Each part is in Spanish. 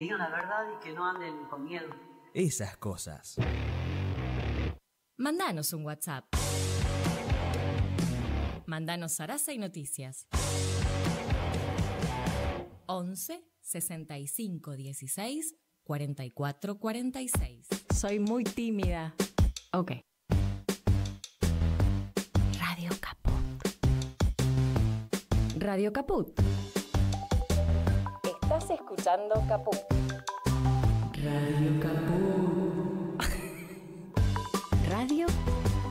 digan la verdad y que no anden con miedo. Esas cosas. Mandanos un WhatsApp. Mandanos Sarasa y Noticias. 11 65 16 44 46. Soy muy tímida. Ok. Radio Caput. Radio Caput. Estás escuchando Caput Radio Caput Radio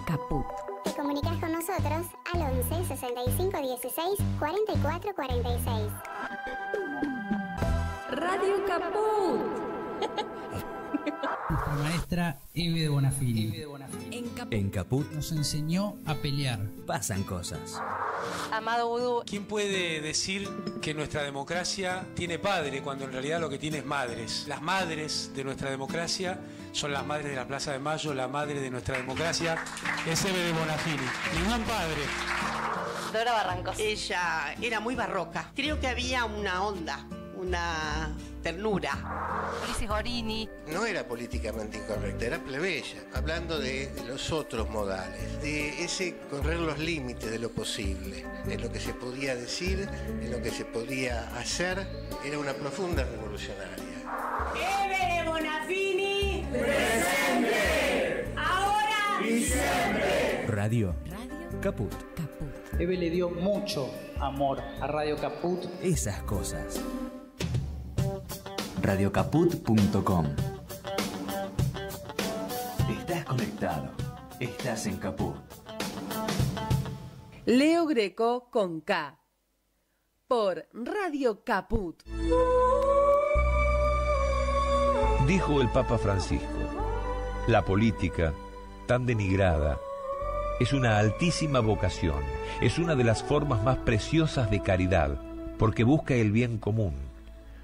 Caput Te comunicas con nosotros al 11 65 16 44 46. Radio Caput. Nuestra Maestra Eve de Bonafini. En, Caput nos enseñó a pelear. Pasan cosas. Amado Vudú. ¿Quién puede decir que nuestra democracia tiene padre cuando en realidad lo que tiene es madres? Las madres de nuestra democracia son las madres de la Plaza de Mayo, la madre de nuestra democracia es Eve de Bonafini. Ningún padre. Dora Barrancos. Ella era muy barroca. Creo que había una onda una ternura. Ulises Gorini. No era políticamente incorrecta, era plebeya, hablando de, los otros modales, de ese correr los límites de lo posible, de lo que se podía decir, de lo que se podía hacer, era una profunda revolucionaria. de Bonafini. Presente. Ahora. Y Radio. Radio. Caput. Caput. Eve le dio mucho amor a Radio Caput. Esas cosas radiocaput.com. Estás conectado. Estás en Caput. Leo Greco con K. Por Radio Caput. Dijo el Papa Francisco, la política, tan denigrada, es una altísima vocación, es una de las formas más preciosas de caridad, porque busca el bien común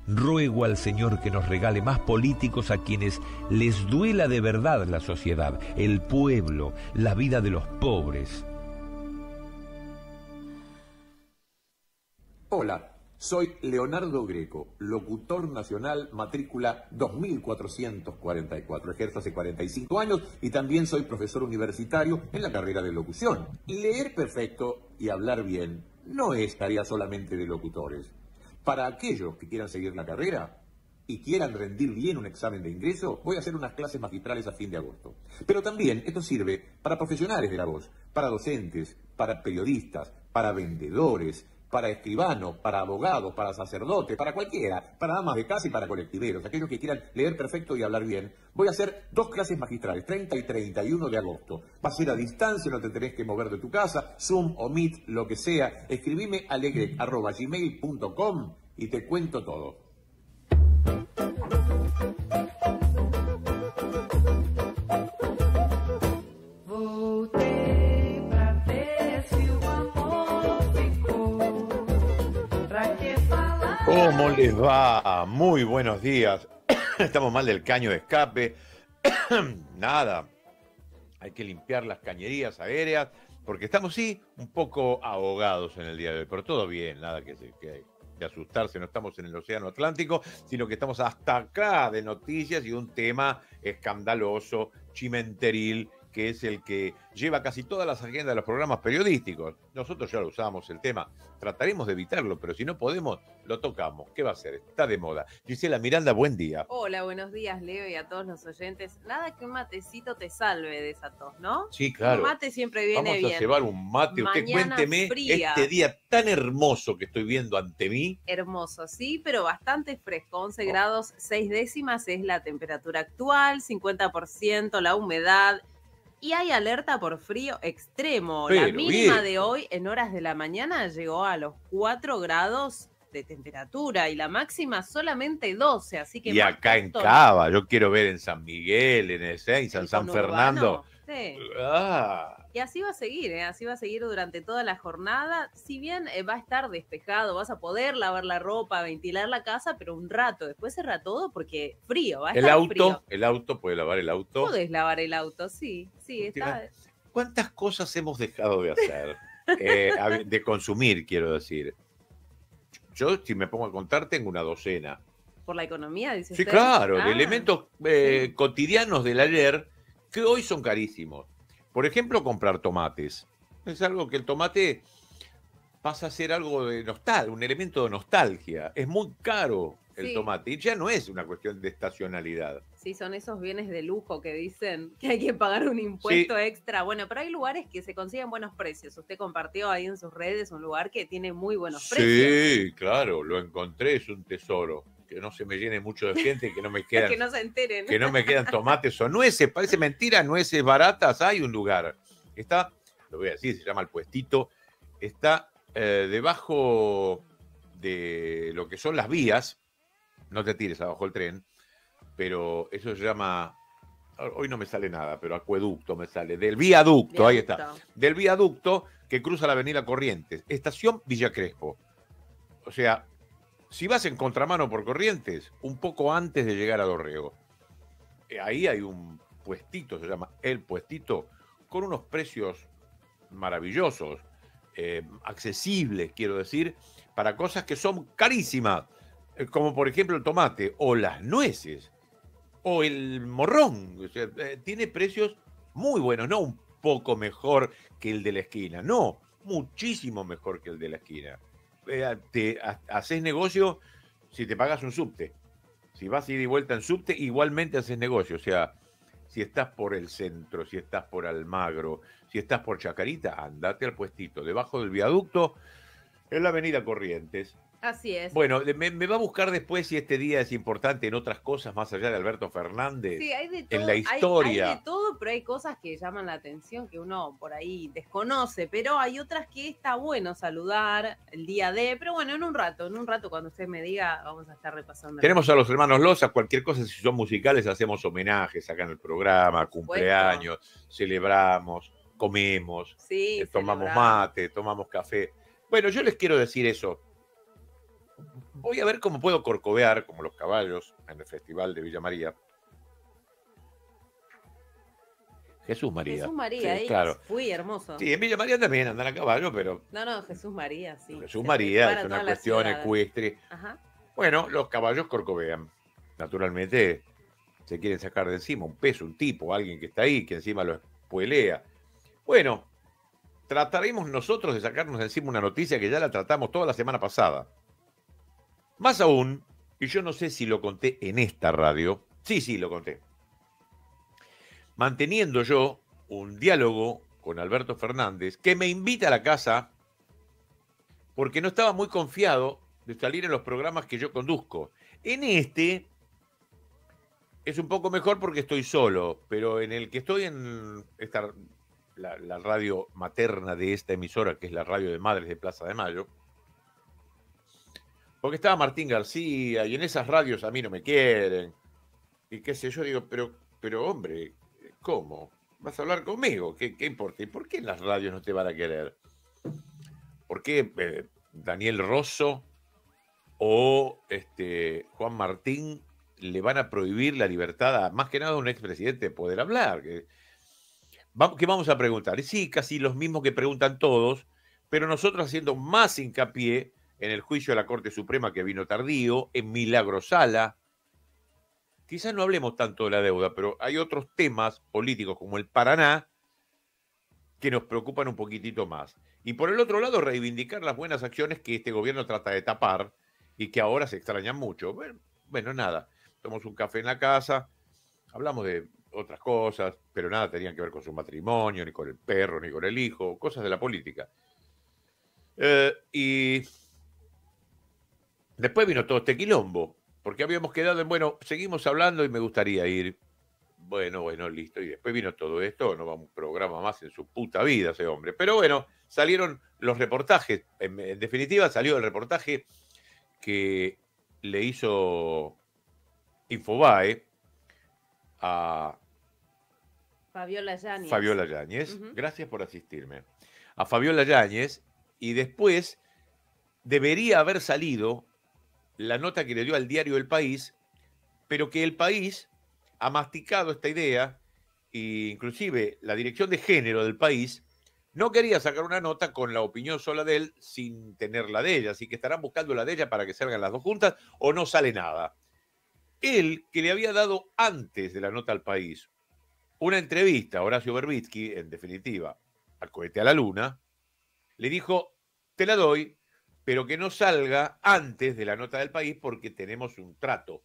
Ruego al Señor que nos regale más políticos a quienes les duela de verdad la sociedad, el pueblo, la vida de los pobres. Hola, soy Leonardo Greco, locutor nacional, matrícula 2444. Ejerzo hace 45 años y también soy profesor universitario en la carrera de locución. Leer perfecto y hablar bien no es tarea solamente de locutores para aquellos que quieran seguir la carrera y quieran rendir bien un examen de ingreso, voy a hacer unas clases magistrales a fin de agosto. Pero también esto sirve para profesionales de la voz, para docentes, para periodistas, para vendedores, para escribano, para abogados, para sacerdote, para cualquiera, para damas de casa y para colectiveros, aquellos que quieran leer perfecto y hablar bien. Voy a hacer dos clases magistrales, 30 y 31 de agosto. Va a ser a distancia, no te tenés que mover de tu casa, Zoom o Meet, lo que sea. Escribime alegre.gmail.com y te cuento todo. ¿Cómo les va? Muy buenos días. Estamos mal del caño de escape. Nada. Hay que limpiar las cañerías aéreas porque estamos sí un poco ahogados en el día de hoy, pero todo bien, nada que, de asustarse, no estamos en el Océano Atlántico, sino que estamos hasta acá de noticias y un tema escandaloso, chimenteril que es el que lleva casi todas las agendas de los programas periodísticos. Nosotros ya lo usamos el tema, trataremos de evitarlo, pero si no podemos, lo tocamos. ¿Qué va a ser? Está de moda. Gisela Miranda, buen día. Hola, buenos días, Leo, y a todos los oyentes. Nada que un matecito te salve de esa tos, ¿no? Sí, claro. Un mate siempre viene bien. Vamos a llevar un mate. Usted cuénteme este día tan hermoso que estoy viendo ante mí. Hermoso, sí, pero bastante fresco. 11 grados, 6 décimas es la temperatura actual, 50% la humedad y hay alerta por frío extremo. la misma de hoy en horas de la mañana llegó a los 4 grados de temperatura y la máxima solamente 12, así que... Y acá en Cava, yo quiero ver en San Miguel, en en San, Fernando. Ah. Y así va a seguir, ¿eh? así va a seguir durante toda la jornada. Si bien eh, va a estar despejado, vas a poder lavar la ropa, ventilar la casa, pero un rato. Después cerra todo porque frío. Va a el auto, el auto, puede lavar el auto. Puedes lavar el auto, sí, sí. ¿Cuántas cosas hemos dejado de hacer? Eh, de consumir, quiero decir. Yo, si me pongo a contar, tengo una docena. Por la economía, dice Sí, claro, ah, elementos cotidianos del ayer que hoy son carísimos por ejemplo, comprar tomates. Es algo que el tomate pasa a ser algo de nostalgia, un elemento de nostalgia. Es muy caro el tomate y ya no es una cuestión de estacionalidad. Sí, son esos bienes de lujo que dicen que hay que pagar un impuesto extra. Bueno, pero hay lugares que se consiguen buenos precios. Usted compartió ahí en sus redes un lugar que tiene muy buenos precios. Sí, claro, lo encontré, es un tesoro no se me llene mucho de gente y que no me quedan. que no se Que no me quedan tomates o nueces. Parece mentira, nueces baratas. Hay un lugar. Está, lo voy a decir, se llama el puestito. Está eh, debajo de lo que son las vías. No te tires abajo el tren. Pero eso se llama. Hoy no me sale nada, pero acueducto me sale. Del viaducto, viaducto. ahí está. Del viaducto que cruza la avenida Corrientes. Estación Villa Crespo. O sea, si vas en contramano por Corrientes, un poco antes de llegar a Dorrego, eh, ahí hay un puestito, se llama El Puestito, con unos precios maravillosos, eh, accesibles, quiero decir, para cosas que son carísimas, eh, como por ejemplo el tomate o las nueces o el morrón. tiene precios muy buenos, no un poco mejor que el de la esquina, no, muchísimo mejor que el de la esquina. Eh, te, haces negocio si te pagas un subte. Si vas a ir y vuelta en subte, igualmente haces negocio. O sea, si estás por el centro, si estás por Almagro, si estás por Chacarita, andate al puestito. Debajo del viaducto, en la avenida Corrientes, Así es. Bueno, me, va a buscar después si este día es importante en otras cosas más allá de Alberto Fernández. Sí, hay de todo. En la historia. Hay, de todo, pero hay cosas que llaman la atención que uno por ahí desconoce, pero hay otras que está bueno saludar el día de. Pero bueno, en un rato, en un rato cuando usted me diga, vamos a estar repasando. Tenemos a los hermanos Loza, cualquier cosa, si son musicales, hacemos homenajes acá en el programa, cumpleaños, celebramos, comemos, eh, tomamos mate, tomamos café. Bueno, yo les quiero decir eso voy a ver cómo puedo corcovear, como los caballos, en el Festival de Villa María. Jesús María. Jesús María, sí, claro. Fui hermoso. Sí, en Villa María también andan a caballo, pero. No, no, Jesús María, sí. Jesús María es una cuestión ecuestre. Ajá. Bueno, los caballos corcovean. Naturalmente se quieren sacar de encima un peso, un tipo, alguien que está ahí, que encima lo espuelea. Bueno, trataremos nosotros de sacarnos de encima una noticia que ya la tratamos toda la semana pasada. Más aún, y yo no sé si lo conté en esta radio, sí, sí, lo conté, manteniendo yo un diálogo con Alberto Fernández, que me invita a la casa porque no estaba muy confiado de salir en los programas que yo conduzco. En este es un poco mejor porque estoy solo, pero en el que estoy en la, la radio materna de esta emisora, que es la radio de Madres de Plaza de Mayo, porque estaba Martín García y en esas radios a mí no me quieren. Y qué sé yo, digo, pero, pero hombre, ¿cómo? ¿Vas a hablar conmigo? ¿Qué, importa? ¿Y por qué en las radios no te van a querer? ¿Por qué eh, Daniel Rosso o este, Juan Martín le van a prohibir la libertad a más que nada a un expresidente de poder hablar? ¿Qué, ¿Qué vamos a preguntar? Y sí, casi los mismos que preguntan todos, pero nosotros haciendo más hincapié en el juicio de la Corte Suprema que vino tardío, en Milagro Sala. Quizás no hablemos tanto de la deuda, pero hay otros temas políticos como el Paraná que nos preocupan un poquitito más. Y por el otro lado, reivindicar las buenas acciones que este gobierno trata de tapar y que ahora se extrañan mucho. Bueno, nada, tomamos un café en la casa, hablamos de otras cosas, pero nada tenían que ver con su matrimonio, ni con el perro, ni con el hijo, cosas de la política. Eh, y Después vino todo este quilombo, porque habíamos quedado en, bueno, seguimos hablando y me gustaría ir. Bueno, bueno, listo. Y después vino todo esto, no va un programa más en su puta vida ese hombre. Pero bueno, salieron los reportajes. En, definitiva, salió el reportaje que le hizo Infobae a Fabiola Yáñez. Fabiola Gracias por asistirme. A Fabiola Yáñez. Y después debería haber salido la nota que le dio al diario El País, pero que El País ha masticado esta idea e inclusive la dirección de género del país no quería sacar una nota con la opinión sola de él sin tener la de ella, así que estarán buscando la de ella para que salgan las dos juntas o no sale nada. Él, que le había dado antes de la nota al país una entrevista a Horacio Berbitsky, en definitiva, al cohete a la luna, le dijo, te la doy, pero que no salga antes de la nota del país porque tenemos un trato.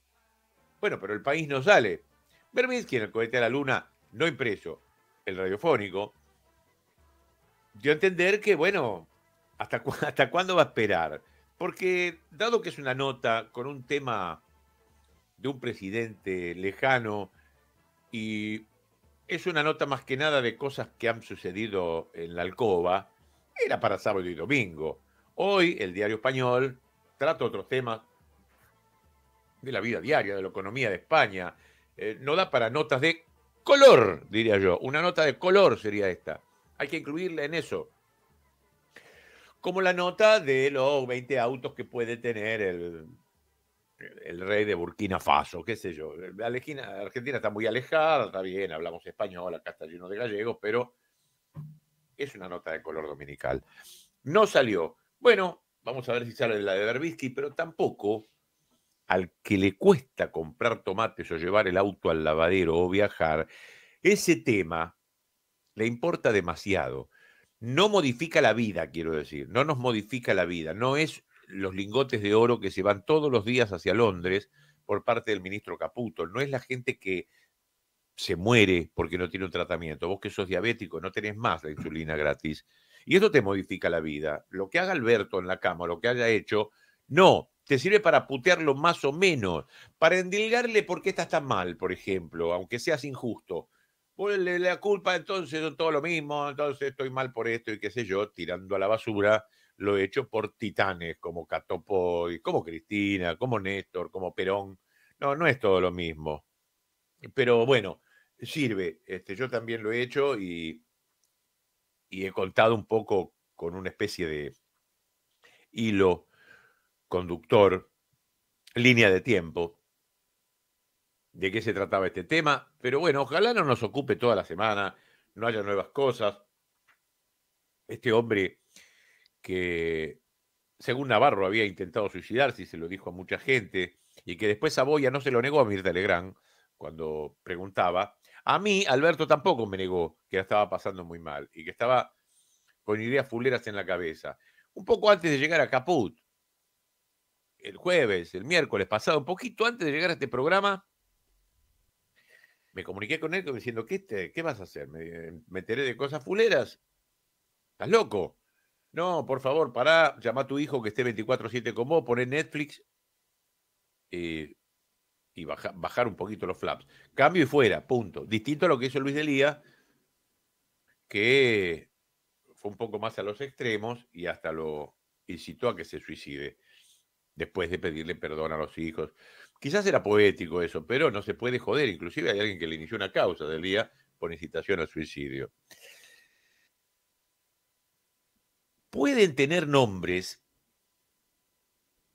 Bueno, pero el país no sale. Bermúdez, quien el cohete a la luna, no impreso, el radiofónico, dio a entender que, bueno, ¿hasta, hasta cuándo va a esperar? Porque dado que es una nota con un tema de un presidente lejano y es una nota más que nada de cosas que han sucedido en la alcoba, era para sábado y domingo. Hoy el diario español trata otros temas de la vida diaria, de la economía de España. Eh, no da para notas de color, diría yo. Una nota de color sería esta. Hay que incluirla en eso. Como la nota de los 20 autos que puede tener el, el rey de Burkina Faso, qué sé yo. Argentina está muy alejada, está bien, hablamos español, acá está lleno de gallegos, pero es una nota de color dominical. No salió. Bueno, vamos a ver si sale la de Berbisky, pero tampoco al que le cuesta comprar tomates o llevar el auto al lavadero o viajar, ese tema le importa demasiado. No modifica la vida, quiero decir, no nos modifica la vida, no es los lingotes de oro que se van todos los días hacia Londres por parte del ministro Caputo, no es la gente que se muere porque no tiene un tratamiento, vos que sos diabético no tenés más la insulina gratis, y esto te modifica la vida. Lo que haga Alberto en la cama, lo que haya hecho, no, te sirve para putearlo más o menos, para endilgarle por qué estás tan mal, por ejemplo, aunque seas injusto. Pues la culpa, entonces es todo lo mismo, entonces estoy mal por esto y qué sé yo, tirando a la basura lo he hecho por titanes como Catopoy, como Cristina, como Néstor, como Perón. No, no es todo lo mismo. Pero bueno, sirve. Este, yo también lo he hecho y y he contado un poco con una especie de hilo conductor, línea de tiempo, de qué se trataba este tema. Pero bueno, ojalá no nos ocupe toda la semana, no haya nuevas cosas. Este hombre que, según Navarro, había intentado suicidarse y se lo dijo a mucha gente, y que después a Boya no se lo negó a Mirta Legrand cuando preguntaba, a mí, Alberto tampoco me negó que estaba pasando muy mal y que estaba con ideas fuleras en la cabeza. Un poco antes de llegar a Caput, el jueves, el miércoles pasado, un poquito antes de llegar a este programa, me comuniqué con él diciendo, ¿qué, qué vas a hacer? Me, eh, meteré de cosas fuleras. ¿Estás loco? No, por favor, pará, llama a tu hijo que esté 24-7 con vos, poné Netflix y bajar un poquito los flaps. Cambio y fuera, punto. Distinto a lo que hizo Luis delía que fue un poco más a los extremos y hasta lo incitó a que se suicide después de pedirle perdón a los hijos. Quizás era poético eso, pero no se puede joder. Inclusive hay alguien que le inició una causa del día por incitación al suicidio. Pueden tener nombres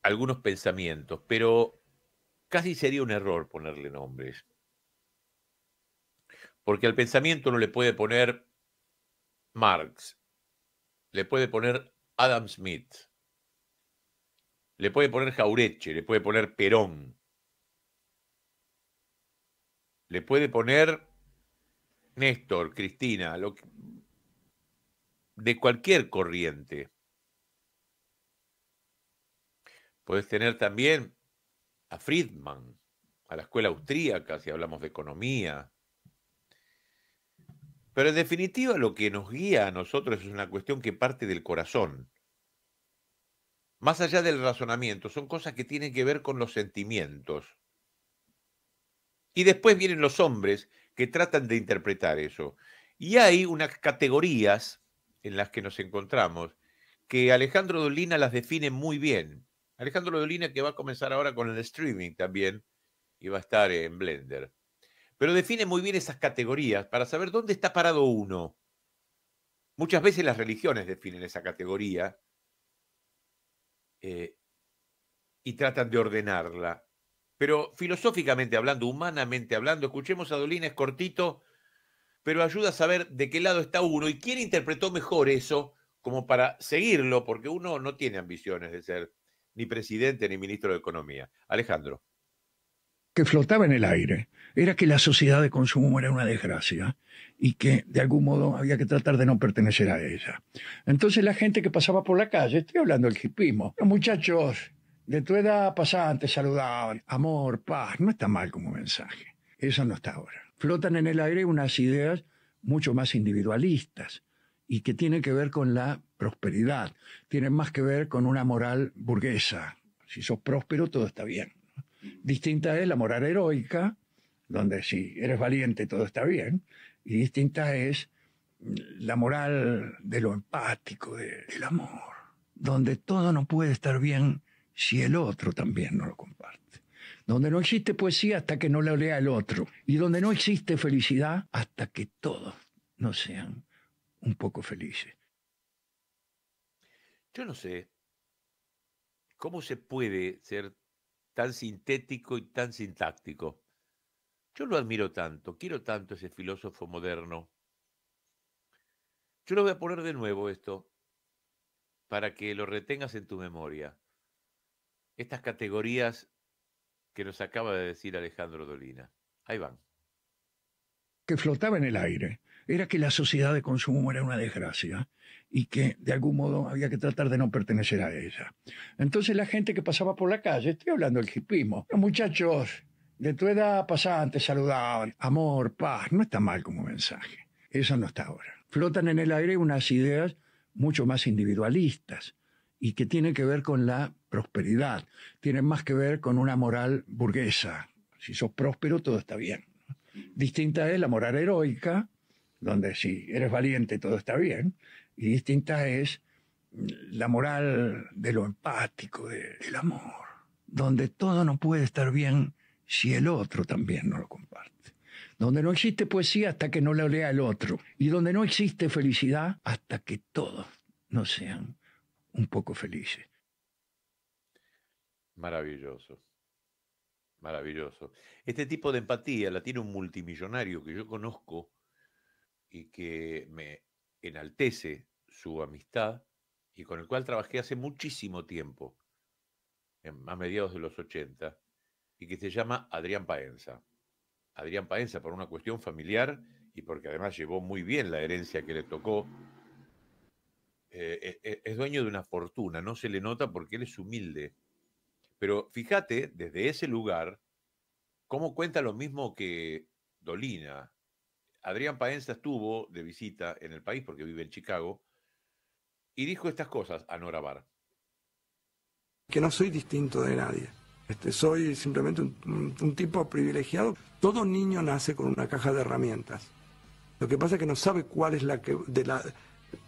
algunos pensamientos, pero casi sería un error ponerle nombres. Porque al pensamiento no le puede poner Marx, le puede poner Adam Smith, le puede poner Jaureche, le puede poner Perón, le puede poner Néstor, Cristina, lo de cualquier corriente. Puedes tener también a Friedman, a la escuela austríaca, si hablamos de economía. Pero en definitiva lo que nos guía a nosotros es una cuestión que parte del corazón. Más allá del razonamiento, son cosas que tienen que ver con los sentimientos. Y después vienen los hombres que tratan de interpretar eso. Y hay unas categorías en las que nos encontramos que Alejandro Dolina las define muy bien. Alejandro Dolina, que va a comenzar ahora con el streaming también y va a estar en Blender. Pero define muy bien esas categorías para saber dónde está parado uno. Muchas veces las religiones definen esa categoría eh, y tratan de ordenarla. Pero filosóficamente hablando, humanamente hablando, escuchemos a Dolina, es cortito, pero ayuda a saber de qué lado está uno y quién interpretó mejor eso como para seguirlo, porque uno no tiene ambiciones de ser ni presidente ni ministro de Economía. Alejandro. Que flotaba en el aire era que la sociedad de consumo era una desgracia y que de algún modo había que tratar de no pertenecer a ella. Entonces la gente que pasaba por la calle, estoy hablando del hipismo, los muchachos de tu edad pasante, saludaban, amor, paz, no está mal como mensaje, eso no está ahora. Flotan en el aire unas ideas mucho más individualistas y que tienen que ver con la prosperidad. Tiene más que ver con una moral burguesa. Si sos próspero, todo está bien. Distinta es la moral heroica, donde si eres valiente, todo está bien. Y distinta es la moral de lo empático, del amor, donde todo no puede estar bien si el otro también no lo comparte. Donde no existe poesía hasta que no la lea el otro. Y donde no existe felicidad hasta que todos no sean un poco felices. Yo no sé cómo se puede ser tan sintético y tan sintáctico. Yo lo admiro tanto, quiero tanto ese filósofo moderno. Yo lo voy a poner de nuevo esto para que lo retengas en tu memoria. Estas categorías que nos acaba de decir Alejandro Dolina. Ahí van. Que flotaba en el aire era que la sociedad de consumo era una desgracia y que de algún modo había que tratar de no pertenecer a ella. Entonces la gente que pasaba por la calle, estoy hablando del hipismo, los muchachos de tu edad pasantes saludaban, amor, paz, no está mal como mensaje, eso no está ahora. Flotan en el aire unas ideas mucho más individualistas y que tienen que ver con la prosperidad, tienen más que ver con una moral burguesa. Si sos próspero, todo está bien. Distinta es la moral heroica, donde si eres valiente todo está bien, y distinta es mm, la moral de lo empático, del amor, donde todo no puede estar bien si el otro también no lo comparte. Donde no existe poesía hasta que no la lea el otro. Y donde no existe felicidad hasta que todos no sean un poco felices. Maravilloso. Maravilloso. Este tipo de empatía la tiene un multimillonario que yo conozco y que me enaltece su amistad y con el cual trabajé hace muchísimo tiempo, en, a mediados de los 80, y que se llama Adrián Paenza. Adrián Paenza por una cuestión familiar y porque además llevó muy bien la herencia que le tocó. Eh, e, e, es dueño de una fortuna, no se le nota porque él es humilde. Pero fíjate, desde ese lugar, cómo cuenta lo mismo que Dolina, Adrián Paenza estuvo de visita en el país porque vive en Chicago y dijo estas cosas a Nora Bar. Que no soy distinto de nadie. Este, soy simplemente un, tipo privilegiado. Todo niño nace con una caja de herramientas. Lo que pasa es que no sabe cuál es la que... De la,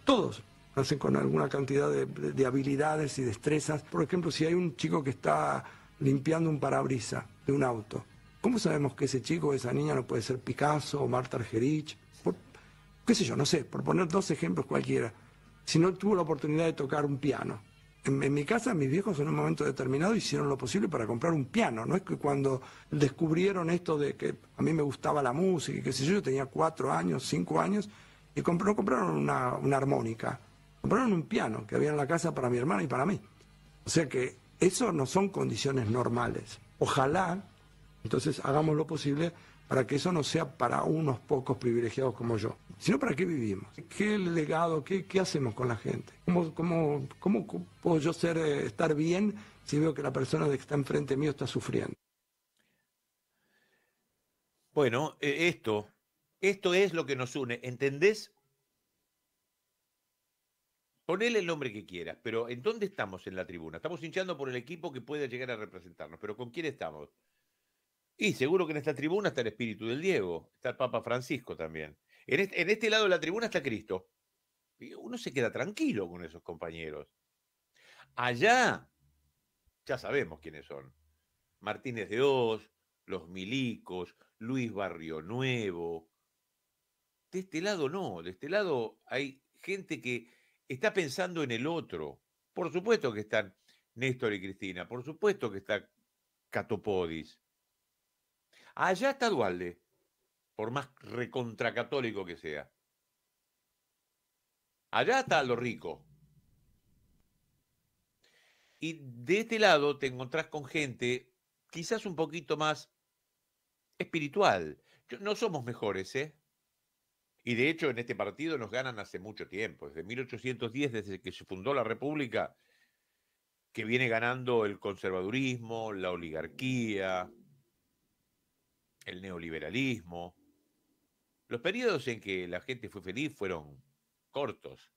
todos nacen con alguna cantidad de, de habilidades y destrezas. Por ejemplo, si hay un chico que está limpiando un parabrisas de un auto, ¿Cómo sabemos que ese chico o esa niña no puede ser Picasso o Marta Argerich? ¿Qué sé yo? No sé, por poner dos ejemplos cualquiera. Si no tuvo la oportunidad de tocar un piano. En, mi casa, mis viejos en un momento determinado hicieron lo posible para comprar un piano. No es que cuando descubrieron esto de que a mí me gustaba la música y que sé yo, yo tenía cuatro años, cinco años, y no compraron una, una armónica, compraron un piano que había en la casa para mi hermana y para mí. O sea que eso no son condiciones normales. Ojalá entonces hagamos lo posible para que eso no sea para unos pocos privilegiados como yo, sino para qué vivimos, qué legado, qué, hacemos con la gente, cómo, cómo, puedo yo ser, eh, estar bien si veo que la persona que está enfrente mío está sufriendo. Bueno, eh, esto, esto es lo que nos une, ¿entendés? Ponele el nombre que quieras, pero ¿en dónde estamos en la tribuna? Estamos hinchando por el equipo que pueda llegar a representarnos, pero ¿con quién estamos? Y seguro que en esta tribuna está el espíritu del Diego, está el Papa Francisco también. En este, lado de la tribuna está Cristo. uno se queda tranquilo con esos compañeros. Allá, ya sabemos quiénes son. Martínez de Oz, los Milicos, Luis Barrio Nuevo. De este lado no, de este lado hay gente que está pensando en el otro. Por supuesto que están Néstor y Cristina, por supuesto que está Catopodis, Allá está Dualde, por más recontracatólico que sea. Allá está lo rico. Y de este lado te encontrás con gente quizás un poquito más espiritual. No somos mejores, ¿eh? Y de hecho en este partido nos ganan hace mucho tiempo, desde 1810, desde que se fundó la República, que viene ganando el conservadurismo, la oligarquía, el neoliberalismo. Los periodos en que la gente fue feliz fueron cortos.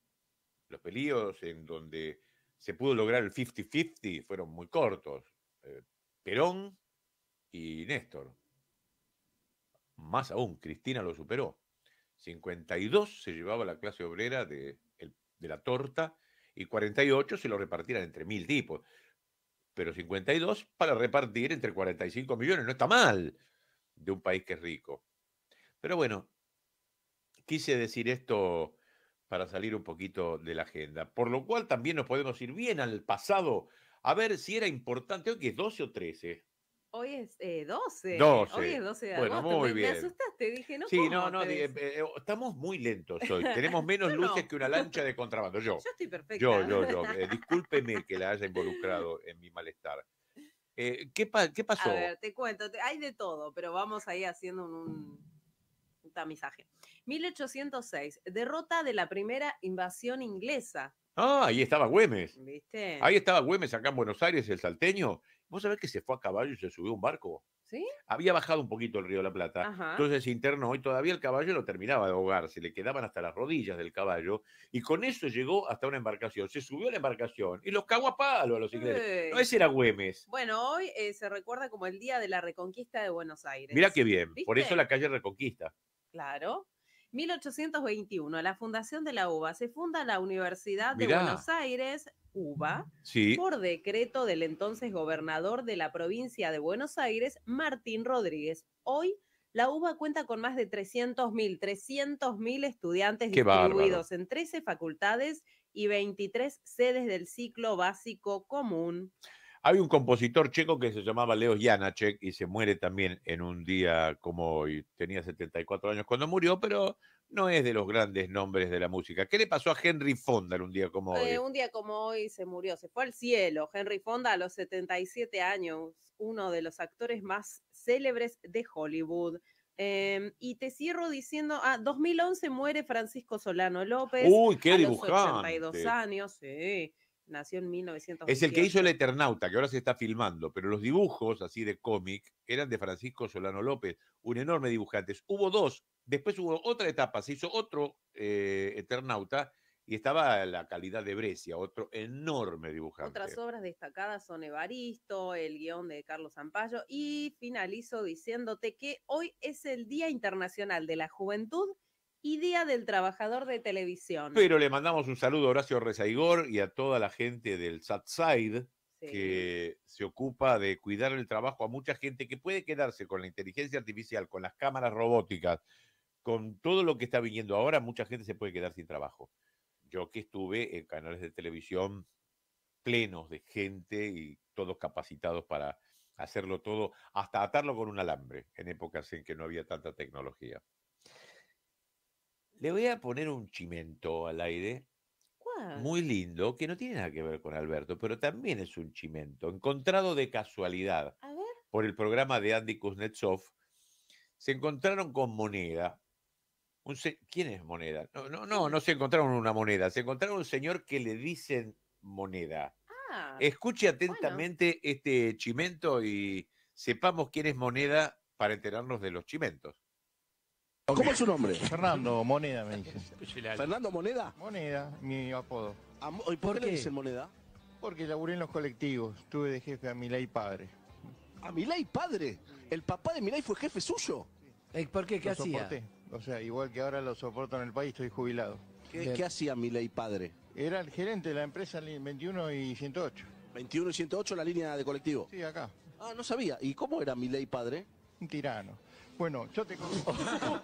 Los periodos en donde se pudo lograr el 50-50 fueron muy cortos. Eh, Perón y Néstor. Más aún, Cristina lo superó. 52 se llevaba la clase obrera de, la torta y 48 se lo repartieran entre mil tipos. Pero 52 para repartir entre 45 millones, no está mal de un país que es rico. Pero bueno, quise decir esto para salir un poquito de la agenda, por lo cual también nos podemos ir bien al pasado, a ver si era importante, hoy que es 12 o 13. Hoy es 12. Eh, hoy es 12 de bueno, Muy bien. asustaste, dije, no. Sí, no, no, eh, eh, estamos muy lentos hoy. Tenemos menos luces que una lancha de contrabando. Yo. estoy perfecta. Yo, yo, yo. discúlpeme que la haya involucrado en mi malestar. Eh, ¿qué, pasó? A ver, te cuento, hay de todo, pero vamos ahí haciendo un, tamizaje. 1806, derrota de la primera invasión inglesa. Ah, ahí estaba Güemes. Ahí estaba Güemes acá en Buenos Aires, el salteño. ¿Vos sabés que se fue a caballo y se subió un barco? Había bajado un poquito el Río de la Plata, entonces se internó y todavía el caballo no terminaba de ahogar, se le quedaban hasta las rodillas del caballo y con eso llegó hasta una embarcación, se subió a la embarcación y los cagó a palo a los ingleses. No, ese era Güemes. Bueno, hoy eh, se recuerda como el día de la reconquista de Buenos Aires. Mira qué bien, por eso la calle Reconquista. Claro. 1821, la fundación de la UBA. Se funda la Universidad de Buenos Aires, UBA, por decreto del entonces gobernador de la provincia de Buenos Aires, Martín Rodríguez. Hoy la UBA cuenta con más de 300.000, mil estudiantes distribuidos en 13 facultades y 23 sedes del ciclo básico común. Hay un compositor checo que se llamaba Leo Janacek y se muere también en un día como hoy. Tenía 74 años cuando murió, pero no es de los grandes nombres de la música. ¿Qué le pasó a Henry Fonda en un día como hoy? Eh, un día como hoy se murió, se fue al cielo. Henry Fonda a los 77 años, uno de los actores más célebres de Hollywood. Em, y te cierro diciendo, ah, 2011 muere Francisco Solano López. Uy, qué a años, sí nació en 1900. Es el que hizo El Eternauta, que ahora se está filmando, pero los dibujos así de cómic eran de Francisco Solano López, un enorme dibujante. Hubo dos, después hubo otra etapa, se hizo otro eh, Eternauta y estaba la calidad de Brescia, otro enorme dibujante. Otras obras destacadas son Evaristo, el guión de Carlos Zampallo, y finalizo diciéndote que hoy es el Día Internacional de la Juventud y Día del Trabajador de Televisión. Pero le mandamos un saludo a Horacio Rezaigor y a toda la gente del SatSide que se ocupa de cuidar el trabajo a mucha gente que puede quedarse con la inteligencia artificial, con las cámaras robóticas, con todo lo que está viniendo ahora, mucha gente se puede quedar sin trabajo. Yo que estuve en canales de televisión plenos de gente y todos capacitados para hacerlo todo, hasta atarlo con un alambre, en épocas en que no había tanta tecnología. Le voy a poner un chimento al aire. Muy lindo, que no tiene nada que ver con Alberto, pero también es un chimento, encontrado de casualidad por el programa de Andy Kuznetsov. Se encontraron con moneda. ¿Quién es moneda? No, no, no, se encontraron una moneda, se encontraron un señor que le dicen moneda. Ah, Escuche atentamente este chimento y sepamos quién es moneda para enterarnos de los chimentos. ¿Cómo es su nombre? Fernando Moneda me dice. ¿Fernando Moneda? Moneda, mi apodo. ¿Y por, qué le dicen Moneda? Porque laburé en los colectivos, tuve de jefe a Milay padre. ¿A Milay padre? ¿El papá de Milay fue jefe suyo? Eh, ¿Por qué? ¿Qué hacía? O sea, igual que ahora lo soporto en el país, estoy jubilado. ¿Qué, ¿qué hacía Milay padre? Era el gerente de la empresa 21 y 108. 21 y 108, la línea de colectivo. Sí, acá. Ah, no sabía. ¿Y cómo era Milay padre? Un tirano. Bueno, yo te Está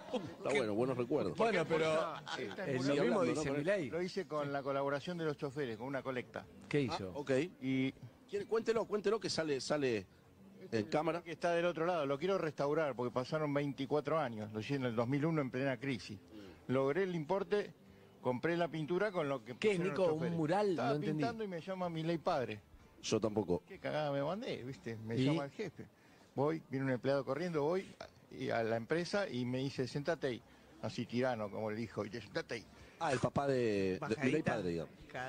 bueno, buenos recuerdos. Bueno, pero eh, lo mismo dice Milay. Lo hice con la colaboración de los choferes, con una colecta. ¿Qué hizo? Ah, ok. Y... Cuéntelo, cuéntelo que sale, sale en este, cámara. Que está del otro lado, lo quiero restaurar porque pasaron 24 años, lo hice en el 2001 en plena crisis. Mm. Logré el importe, compré la pintura con lo que ¿Qué es, Nico? ¿Un mural? No entendí. pintando y me llama mi ley padre. Yo tampoco. Qué cagada me mandé, ¿viste? Me llama el jefe. Voy, viene un empleado corriendo, voy, y a la empresa y me dice, siéntate ahí. Así tirano, como le dijo, y yo, sentate ahí. Ah, el papá de, de padre,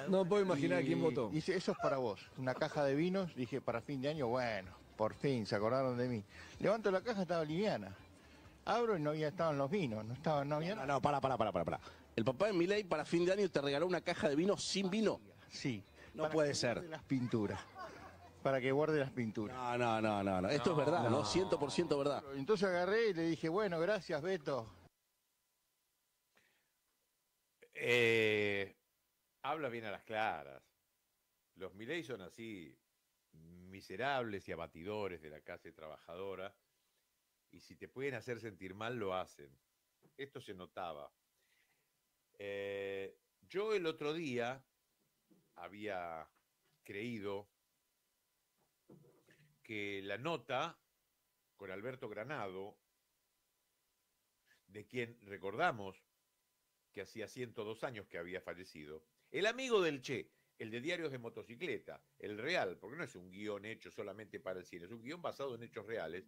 No puedo imaginar quién votó. Dice, eso es para vos. Una caja de vinos, dije, para fin de año, bueno, por fin, se acordaron de mí. Levanto la caja, estaba liviana. Abro y no había estaban los vinos, no estaban, no había No, no, para, para, para, para, para. El papá de Milei para fin de año te regaló una caja de vino sin vino. Sí. No puede ser. De las pinturas para que guarde las pinturas. No, no, no, no, esto es verdad, ¿no? 100% verdad. Entonces agarré y le dije, bueno, gracias Beto. Eh, habla bien a las claras. Los Miley son así, miserables y abatidores de la clase trabajadora, y si te pueden hacer sentir mal, lo hacen. Esto se notaba. Eh, yo el otro día había creído que la nota con Alberto Granado, de quien recordamos que hacía 102 años que había fallecido, el amigo del Che, el de diarios de motocicleta, el real, porque no es un guión hecho solamente para el cine, es un guión basado en hechos reales,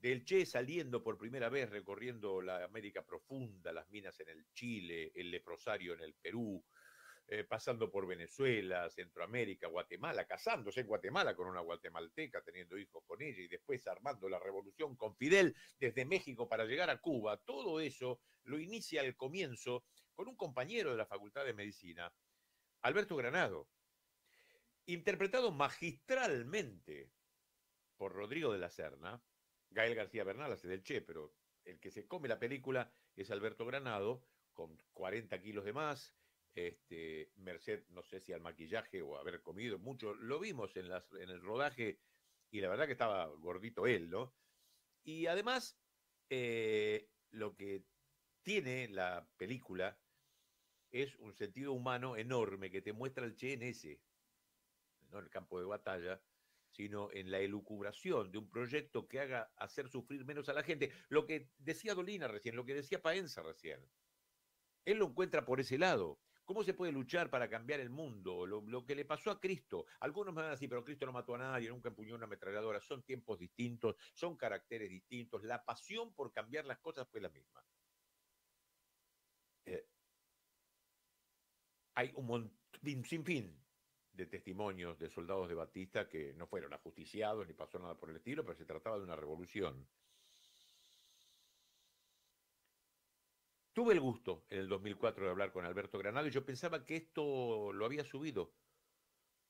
del Che saliendo por primera vez recorriendo la América profunda, las minas en el Chile, el leprosario en el Perú, eh, pasando por Venezuela, Centroamérica, Guatemala, casándose en Guatemala con una guatemalteca, teniendo hijos con ella y después armando la revolución con Fidel desde México para llegar a Cuba. Todo eso lo inicia al comienzo con un compañero de la Facultad de Medicina, Alberto Granado, interpretado magistralmente por Rodrigo de la Serna. Gael García Bernal hace del Che, pero el que se come la película es Alberto Granado, con 40 kilos de más, este, merced, no sé si al maquillaje o haber comido mucho, lo vimos en, las, en el rodaje y la verdad que estaba gordito él, ¿no? Y además, eh, lo que tiene la película es un sentido humano enorme que te muestra el Che no en el campo de batalla, sino en la elucubración de un proyecto que haga hacer sufrir menos a la gente. Lo que decía Dolina recién, lo que decía Paenza recién. Él lo encuentra por ese lado. ¿Cómo se puede luchar para cambiar el mundo? Lo, que le pasó a Cristo. Algunos me van a decir, pero Cristo no mató a nadie, nunca empuñó una ametralladora. Son tiempos distintos, son caracteres distintos. La pasión por cambiar las cosas fue la misma. Eh, hay un, montón, sinfín de testimonios de soldados de Batista que no fueron ajusticiados ni pasó nada por el estilo, pero se trataba de una revolución. Tuve el gusto en el 2004 de hablar con Alberto Granado y yo pensaba que esto lo había subido,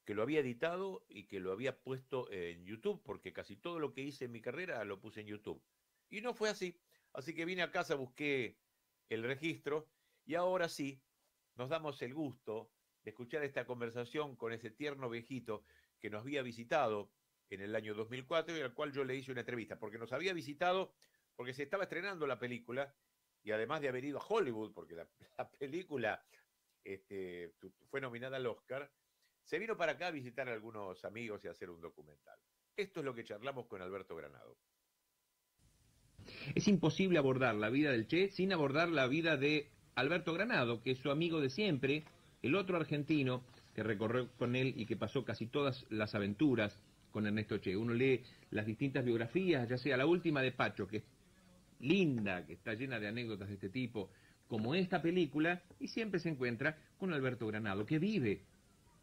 que lo había editado y que lo había puesto en YouTube, porque casi todo lo que hice en mi carrera lo puse en YouTube. Y no fue así. Así que vine a casa, busqué el registro y ahora sí, nos damos el gusto de escuchar esta conversación con ese tierno viejito que nos había visitado en el año 2004 y al cual yo le hice una entrevista, porque nos había visitado porque se estaba estrenando la película y además de haber ido a Hollywood, porque la, película este, fue nominada al Oscar, se vino para acá a visitar a algunos amigos y a hacer un documental. Esto es lo que charlamos con Alberto Granado. Es imposible abordar la vida del Che sin abordar la vida de Alberto Granado, que es su amigo de siempre, el otro argentino que recorrió con él y que pasó casi todas las aventuras con Ernesto Che. Uno lee las distintas biografías, ya sea la última de Pacho, que es linda, que está llena de anécdotas de este tipo, como esta película, y siempre se encuentra con Alberto Granado, que vive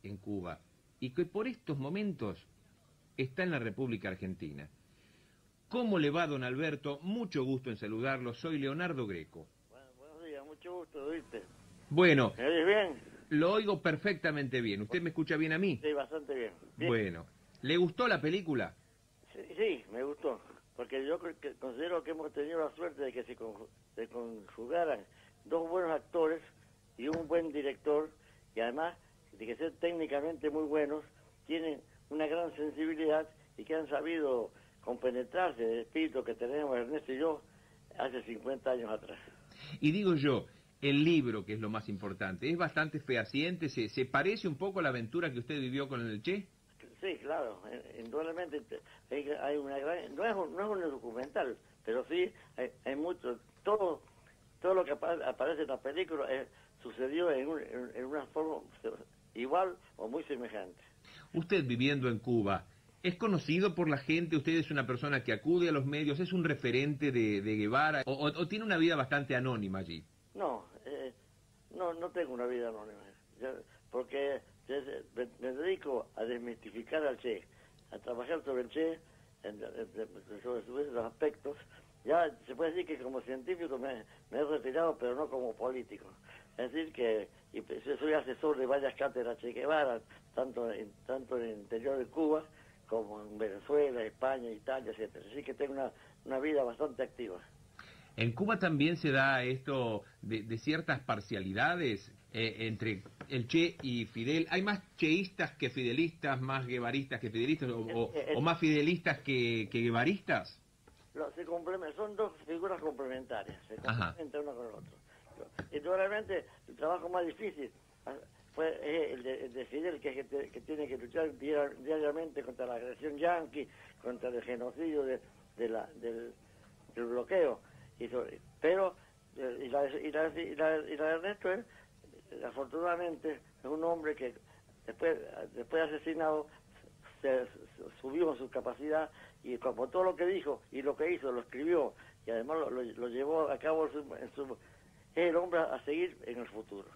en Cuba y que por estos momentos está en la República Argentina. ¿Cómo le va, don Alberto? Mucho gusto en saludarlo. Soy Leonardo Greco. Bueno, buenos días, mucho gusto, ¿viste? Bueno. ¿Me oyes bien? Lo oigo perfectamente bien. ¿Usted me escucha bien a mí? Sí, bastante bien. Bueno. ¿Le gustó la película? sí, me gustó porque yo considero que hemos tenido la suerte de que se, conjugaran dos buenos actores y un buen director, y además de que ser técnicamente muy buenos, tienen una gran sensibilidad y que han sabido compenetrarse del espíritu que tenemos Ernesto y yo hace 50 años atrás. Y digo yo, el libro, que es lo más importante, es bastante fehaciente, se, se parece un poco a la aventura que usted vivió con el Che. Sí, claro, eh, indudablemente hay una gran... No es un, no es un documental, pero sí hay, mucho... Todo, todo lo que aparece en la película eh, sucedió en, en una forma igual o muy semejante. Usted viviendo en Cuba, ¿Es conocido por la gente? ¿Usted es una persona que acude a los medios? ¿Es un referente de, Guevara? O, tiene una vida bastante anónima allí? No, eh, no, no tengo una vida anónima. porque eh, me, dedico a desmistificar al Che, a trabajar sobre el Che, en, sobre los aspectos. Ya se puede decir que como científico me, he retirado, pero no como político. Es decir, que pues, soy asesor de varias cátedras Che Guevara, tanto en, tanto en el interior de Cuba como en Venezuela, España, Italia, etcétera. Así que tengo una, una vida bastante activa. En Cuba también se da esto de, de ciertas parcialidades eh, entre el Che y Fidel. ¿Hay más cheístas que fidelistas, más guevaristas que fidelistas o, eh, eh, más fidelistas que, guevaristas? se son dos figuras complementarias, se complementan uno con el otro. Y el trabajo más difícil ah, fue el de, Fidel, que, tiene que luchar diariamente contra la agresión yanqui, contra el genocidio del, bloqueo. pero y la, y la, y la, de es afortunadamente es un hombre que después, después de asesinado se, subió su capacidad y como todo lo que dijo y lo que hizo, lo escribió y además lo, llevó a cabo en su, es el hombre a seguir en el futuro.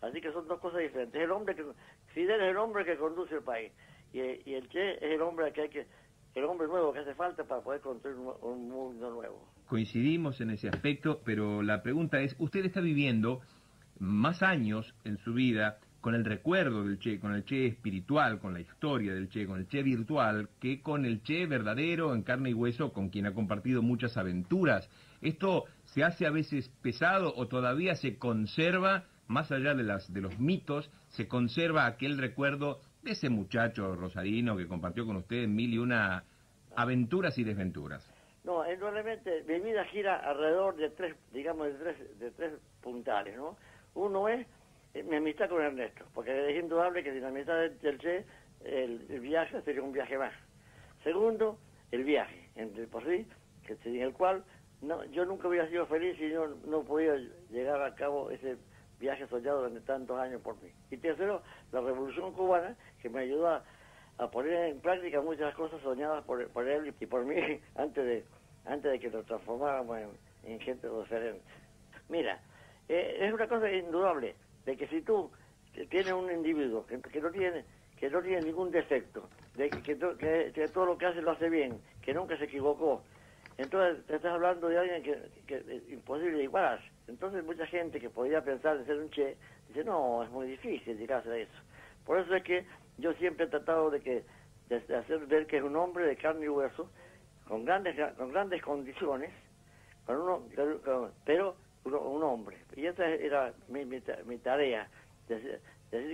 Así que son dos cosas diferentes. El hombre que, Fidel es el hombre que conduce el país y, el que es el hombre que hay que el hombre nuevo que hace falta para poder construir un mundo nuevo. Coincidimos en ese aspecto, pero la pregunta es, usted está viviendo más años en su vida con el recuerdo del Che, con el Che espiritual, con la historia del Che, con el Che virtual, que con el Che verdadero en carne y hueso, con quien ha compartido muchas aventuras. Esto se hace a veces pesado o todavía se conserva, más allá de, las, de los mitos, se conserva aquel recuerdo de ese muchacho rosarino que compartió con ustedes mil y una aventuras y desventuras. Eh, no, realmente mi vida gira alrededor de tres, digamos, de tres, de tres puntales, ¿no? Uno es eh, mi amistad con Ernesto, porque es indudable que sin la amistad del Che, el, viaje sería un viaje más. Segundo, el viaje, entre por sí, que, en el cual no, yo nunca hubiera sido feliz si yo no podía llegar a cabo ese viaje soñado durante tantos años por mí. Y tercero, la revolución cubana, que me ayudó a, poner en práctica muchas cosas soñadas por, él y por mí antes de, antes de que nos transformáramos en, en gente diferente. Mira, eh, es una cosa indudable, de que si tú tienes un individuo que, no tiene que no tiene ningún defecto, de que, todo lo que hace lo hace bien, que nunca se equivocó. Entonces te estás hablando de alguien que, es imposible de igualar. Entonces mucha gente que podría pensar de ser un che, dice, no, es muy difícil llegar a eso. Por eso es que yo siempre he tratado de, que, de, hacer ver que es un hombre de carne y hueso, con grandes, con grandes condiciones, uno, pero un, hombre. Y esa era mi, tarea, decir,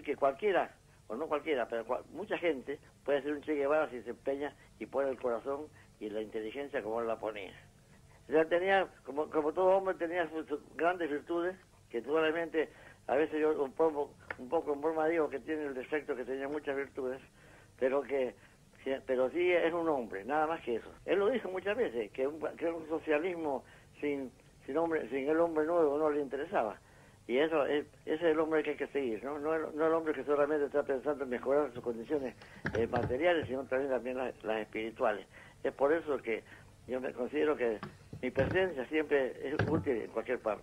que cualquiera, o no cualquiera, pero mucha gente puede ser un Che Guevara si se empeña y pone el corazón y la inteligencia como él la ponía. O sea, tenía, como, como todo hombre, tenía sus, grandes virtudes, que probablemente a veces yo un poco, un poco en forma digo que tiene el defecto que tenía muchas virtudes, pero que pero sí es un hombre, nada más que eso. Él lo dijo muchas veces, que un, que un socialismo sin, sin, el hombre nuevo no le interesaba. Y eso es, ese es el hombre que hay que seguir, ¿no? No el, hombre que solamente está pensando en mejorar sus condiciones eh, materiales, sino también, también las, espirituales. Es por eso que yo me considero que mi presencia siempre es útil en cualquier parte.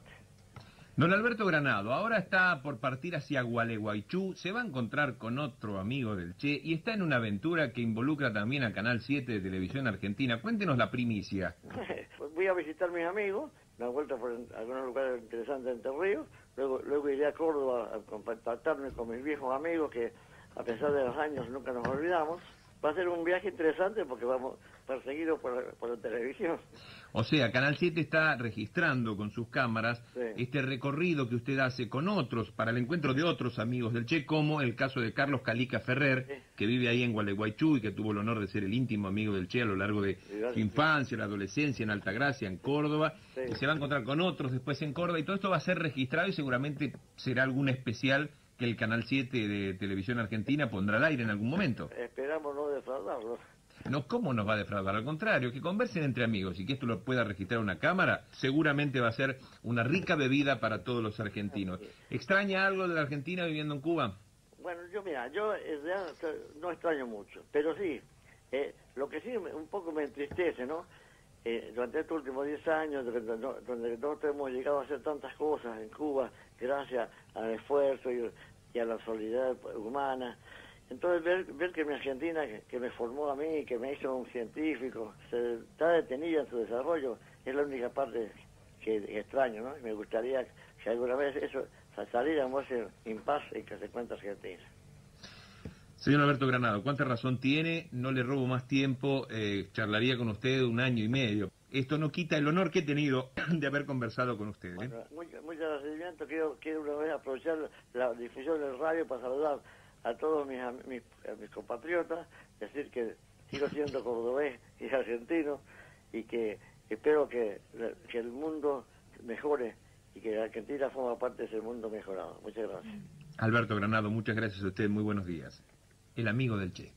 Don Alberto Granado, ahora está por partir hacia Gualeguaychú, se va a encontrar con otro amigo del Che y está en una aventura que involucra también a Canal 7 de Televisión Argentina. Cuéntenos la primicia. Voy a visitar a mis amigos una vuelta por algunos lugares interesantes en Entre Ríos, luego, luego iré a Córdoba a contactarme con mis viejos amigos que a pesar de los años nunca nos olvidamos va a ser un viaje interesante porque vamos perseguidos por, por la televisión. O sea, Canal 7 está registrando con sus cámaras este recorrido que usted hace con otros, para el encuentro de otros amigos del Che, como el caso de Carlos Calica Ferrer, que vive ahí en Gualeguaychú y que tuvo el honor de ser el íntimo amigo del Che a lo largo de su infancia, la adolescencia, en Altagracia, en Córdoba, se va a encontrar con otros después en Córdoba, y todo esto va a ser registrado y seguramente será algún especial que el Canal 7 de Televisión Argentina pondrá al aire en algún momento. Esperamos no defraudarlo No, ¿cómo nos va a defraudar? Al contrario, que conversen entre amigos y que esto lo pueda registrar una cámara, seguramente va a ser una rica bebida para todos los argentinos. ¿Extraña algo de la Argentina viviendo en Cuba? Bueno, yo mira, yo eh, no extraño mucho, pero sí, eh, lo que sí un poco me entristece, ¿no? Eh, durante estos últimos 10 años, donde, no, donde nosotros hemos llegado a hacer tantas cosas en Cuba, gracias al esfuerzo y, a la solidaridad humana. Entonces, ver, que mi Argentina, que, me formó a mí, que me hizo un científico, se, está detenida en su desarrollo, es la única parte que, extraño, ¿no? me gustaría que alguna vez eso saliéramos en impasse y que se cuenta Argentina. Señor Alberto Granado, ¿cuánta razón tiene? No le robo más tiempo, eh, charlaría con usted un año y medio esto no quita el honor que he tenido de haber conversado con ustedes. ¿eh? Bueno, gracias. Quiero, una vez aprovechar la difusión del radio para saludar a todos mis, mis, compatriotas, decir que sigo siendo cordobés y argentino y que espero que, el mundo mejore y que Argentina forma parte de ese mundo mejorado. Muchas gracias. Alberto Granado, muchas gracias a usted. Muy buenos días. El amigo del Che.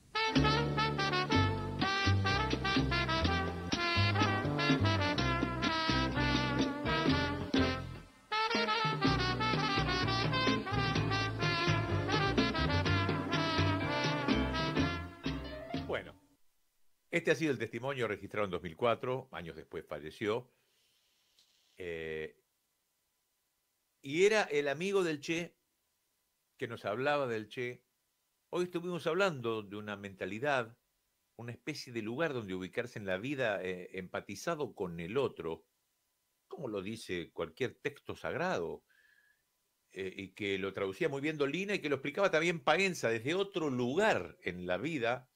ha sido el testimonio registrado en 2004, años después falleció. Eh, y era el amigo del Che que nos hablaba del Che. Hoy estuvimos hablando de una mentalidad, una especie de lugar donde ubicarse en la vida eh, empatizado con el otro, como lo dice cualquier texto sagrado, eh, y que lo traducía muy bien Dolina y que lo explicaba también Paenza desde otro lugar en la vida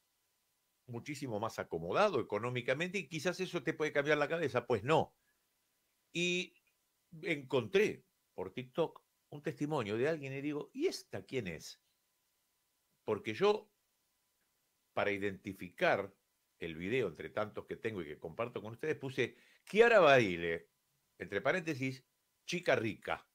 muchísimo más acomodado económicamente y quizás eso te puede cambiar la cabeza. Pues no. Y encontré por TikTok un testimonio de alguien y digo, ¿y esta quién es? Porque yo, para identificar el video entre tantos que tengo y que comparto con ustedes, puse Kiara Baile, entre paréntesis, chica rica.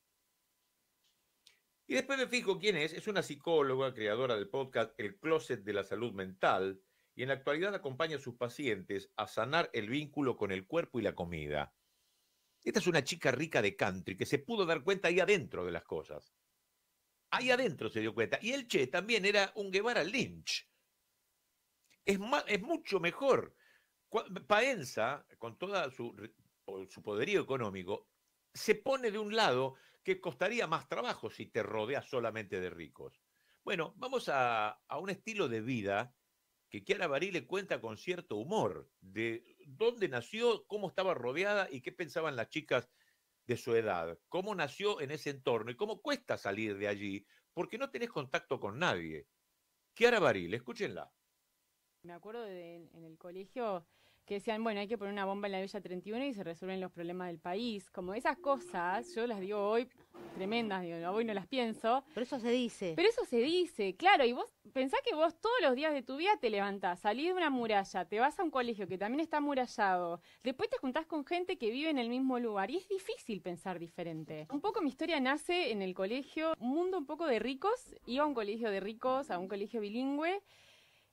Y después me fijo quién es. Es una psicóloga, creadora del podcast El Closet de la Salud Mental, y en la actualidad acompaña a sus pacientes a sanar el vínculo con el cuerpo y la comida. Esta es una chica rica de country que se pudo dar cuenta ahí adentro de las cosas. Ahí adentro se dio cuenta. Y el Che también era un Guevara Lynch. Es, es mucho mejor. Paenza, con todo su, poderío económico, se pone de un lado que costaría más trabajo si te rodeas solamente de ricos. Bueno, vamos a, a un estilo de vida que Kiara le cuenta con cierto humor de dónde nació, cómo estaba rodeada y qué pensaban las chicas de su edad, cómo nació en ese entorno y cómo cuesta salir de allí, porque no tenés contacto con nadie. Kiara Baril, escúchenla. Me acuerdo de, en el colegio que decían, bueno, hay que poner una bomba en la Villa 31 y se resuelven los problemas del país. Como esas cosas, yo las digo hoy, tremendas, digo, hoy no las pienso. Pero eso se dice. Pero eso se dice, claro, y vos pensás que vos todos los días de tu vida te levantás, salís de una muralla, te vas a un colegio que también está amurallado después te juntás con gente que vive en el mismo lugar y es difícil pensar diferente. Un poco mi historia nace en el colegio, un mundo un poco de ricos, iba a un colegio de ricos, a un colegio bilingüe,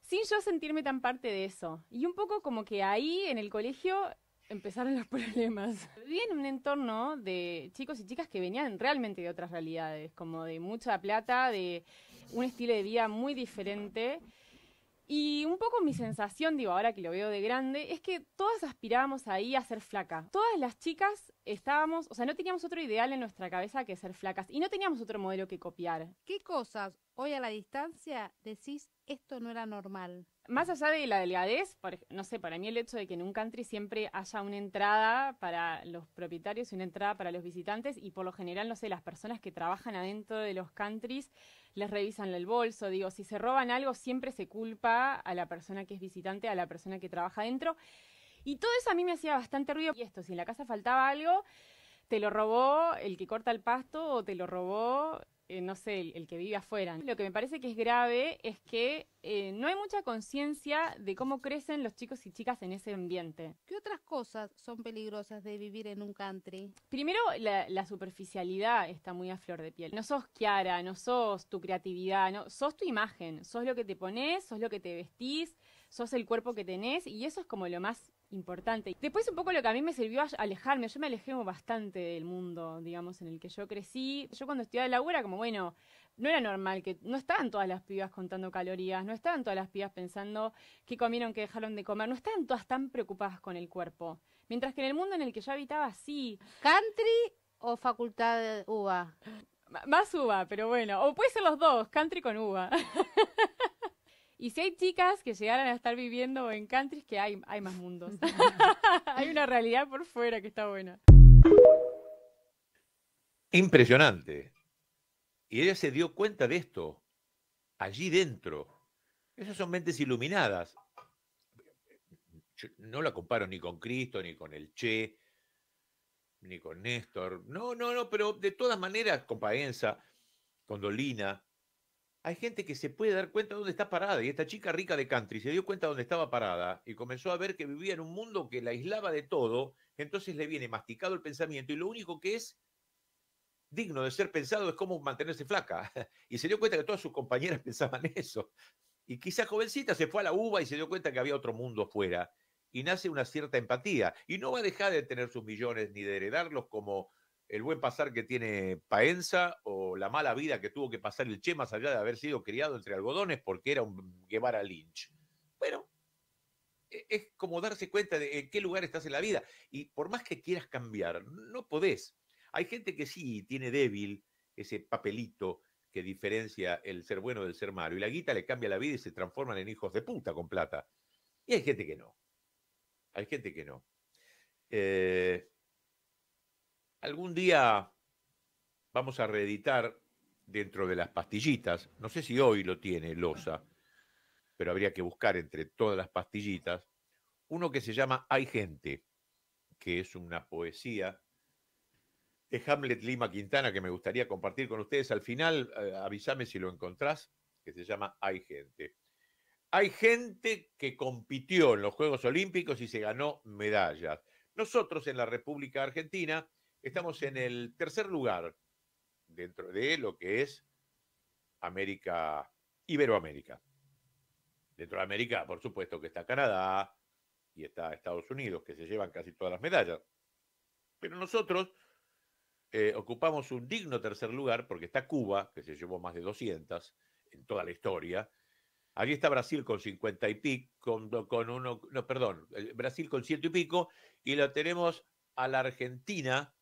sin yo sentirme tan parte de eso. Y un poco como que ahí en el colegio empezaron los problemas. Viví en un entorno de chicos y chicas que venían realmente de otras realidades, como de mucha plata, de un estilo de vida muy diferente. Y un poco mi sensación, digo, ahora que lo veo de grande, es que todas aspirábamos ahí a ser flaca. Todas las chicas estábamos, o sea, no teníamos otro ideal en nuestra cabeza que ser flacas y no teníamos otro modelo que copiar. ¿Qué cosas hoy a la distancia decís esto no era normal. Más allá de la delgadez, no sé, para mí el hecho de que en un country siempre haya una entrada para los propietarios y una entrada para los visitantes y por lo general, no sé, las personas que trabajan adentro de los countries les revisan el bolso, digo, si se roban algo siempre se culpa a la persona que es visitante, a la persona que trabaja adentro. Y todo eso a mí me hacía bastante ruido. Y esto, si en la casa faltaba algo, te lo robó el que corta el pasto o te lo robó eh, no sé, el, el, que vive afuera. Lo que me parece que es grave es que eh, no hay mucha conciencia de cómo crecen los chicos y chicas en ese ambiente. ¿Qué otras cosas son peligrosas de vivir en un country? Primero, la, superficialidad está muy a flor de piel. No sos Kiara, no sos tu creatividad, no, sos tu imagen, sos lo que te pones, sos lo que te vestís, sos el cuerpo que tenés y eso es como lo más importante. Después un poco lo que a mí me sirvió alejarme, yo me alejé bastante del mundo, digamos, en el que yo crecí. Yo cuando estudiaba la era como bueno, no era normal, que no estaban todas las pibas contando calorías, no estaban todas las pibas pensando qué comieron, qué dejaron de comer, no estaban todas tan preocupadas con el cuerpo. Mientras que en el mundo en el que yo habitaba, sí. ¿Country o facultad de uva? más uva, pero bueno. O puede ser los dos, country con uva. Y si hay chicas que llegaran a estar viviendo en countries, que hay, hay más mundos. hay una realidad por fuera que está buena. Impresionante. Y ella se dio cuenta de esto, allí dentro. Esas son mentes iluminadas. no la comparo ni con Cristo, ni con el Che, ni con Néstor. No, no, no, pero de todas maneras, con Paenza, con Dolina, hay gente que se puede dar cuenta de dónde está parada. Y esta chica rica de country se dio cuenta de dónde estaba parada y comenzó a ver que vivía en un mundo que la aislaba de todo. Entonces le viene masticado el pensamiento y lo único que es digno de ser pensado es cómo mantenerse flaca. Y se dio cuenta que todas sus compañeras pensaban eso. Y quizás jovencita se fue a la uva y se dio cuenta que había otro mundo fuera. Y nace una cierta empatía. Y no va a dejar de tener sus millones ni de heredarlos como el buen pasar que tiene Paenza o la mala vida que tuvo que pasar el Chema más de haber sido criado entre algodones porque era un Guevara Lynch. Bueno, e-, es como darse cuenta de en qué lugar estás en la vida. Y por más que quieras cambiar, no podés. Hay gente que sí tiene débil ese papelito que diferencia el ser bueno del ser malo. Y la guita le cambia la vida y se transforman en hijos de puta con plata. Y hay gente que no. Hay gente que no. Eh, algún día vamos a reeditar dentro de las pastillitas. No sé si hoy lo tiene Losa, pero habría que buscar entre todas las pastillitas uno que se llama Hay gente, que es una poesía de Hamlet Lima Quintana que me gustaría compartir con ustedes. Al final, eh, avísame si lo encontrás, que se llama Hay gente. Hay gente que compitió en los Juegos Olímpicos y se ganó medallas. Nosotros en la República Argentina estamos en el tercer lugar dentro de lo que es América, Iberoamérica. Dentro de América, por supuesto, que está Canadá y está Estados Unidos, que se llevan casi todas las medallas. Pero nosotros eh, ocupamos un digno tercer lugar porque está Cuba, que se llevó más de 200 en toda la historia. Allí está Brasil con 50 y pico, con, uno, no, perdón, eh, Brasil con ciento y pico, y lo tenemos a la Argentina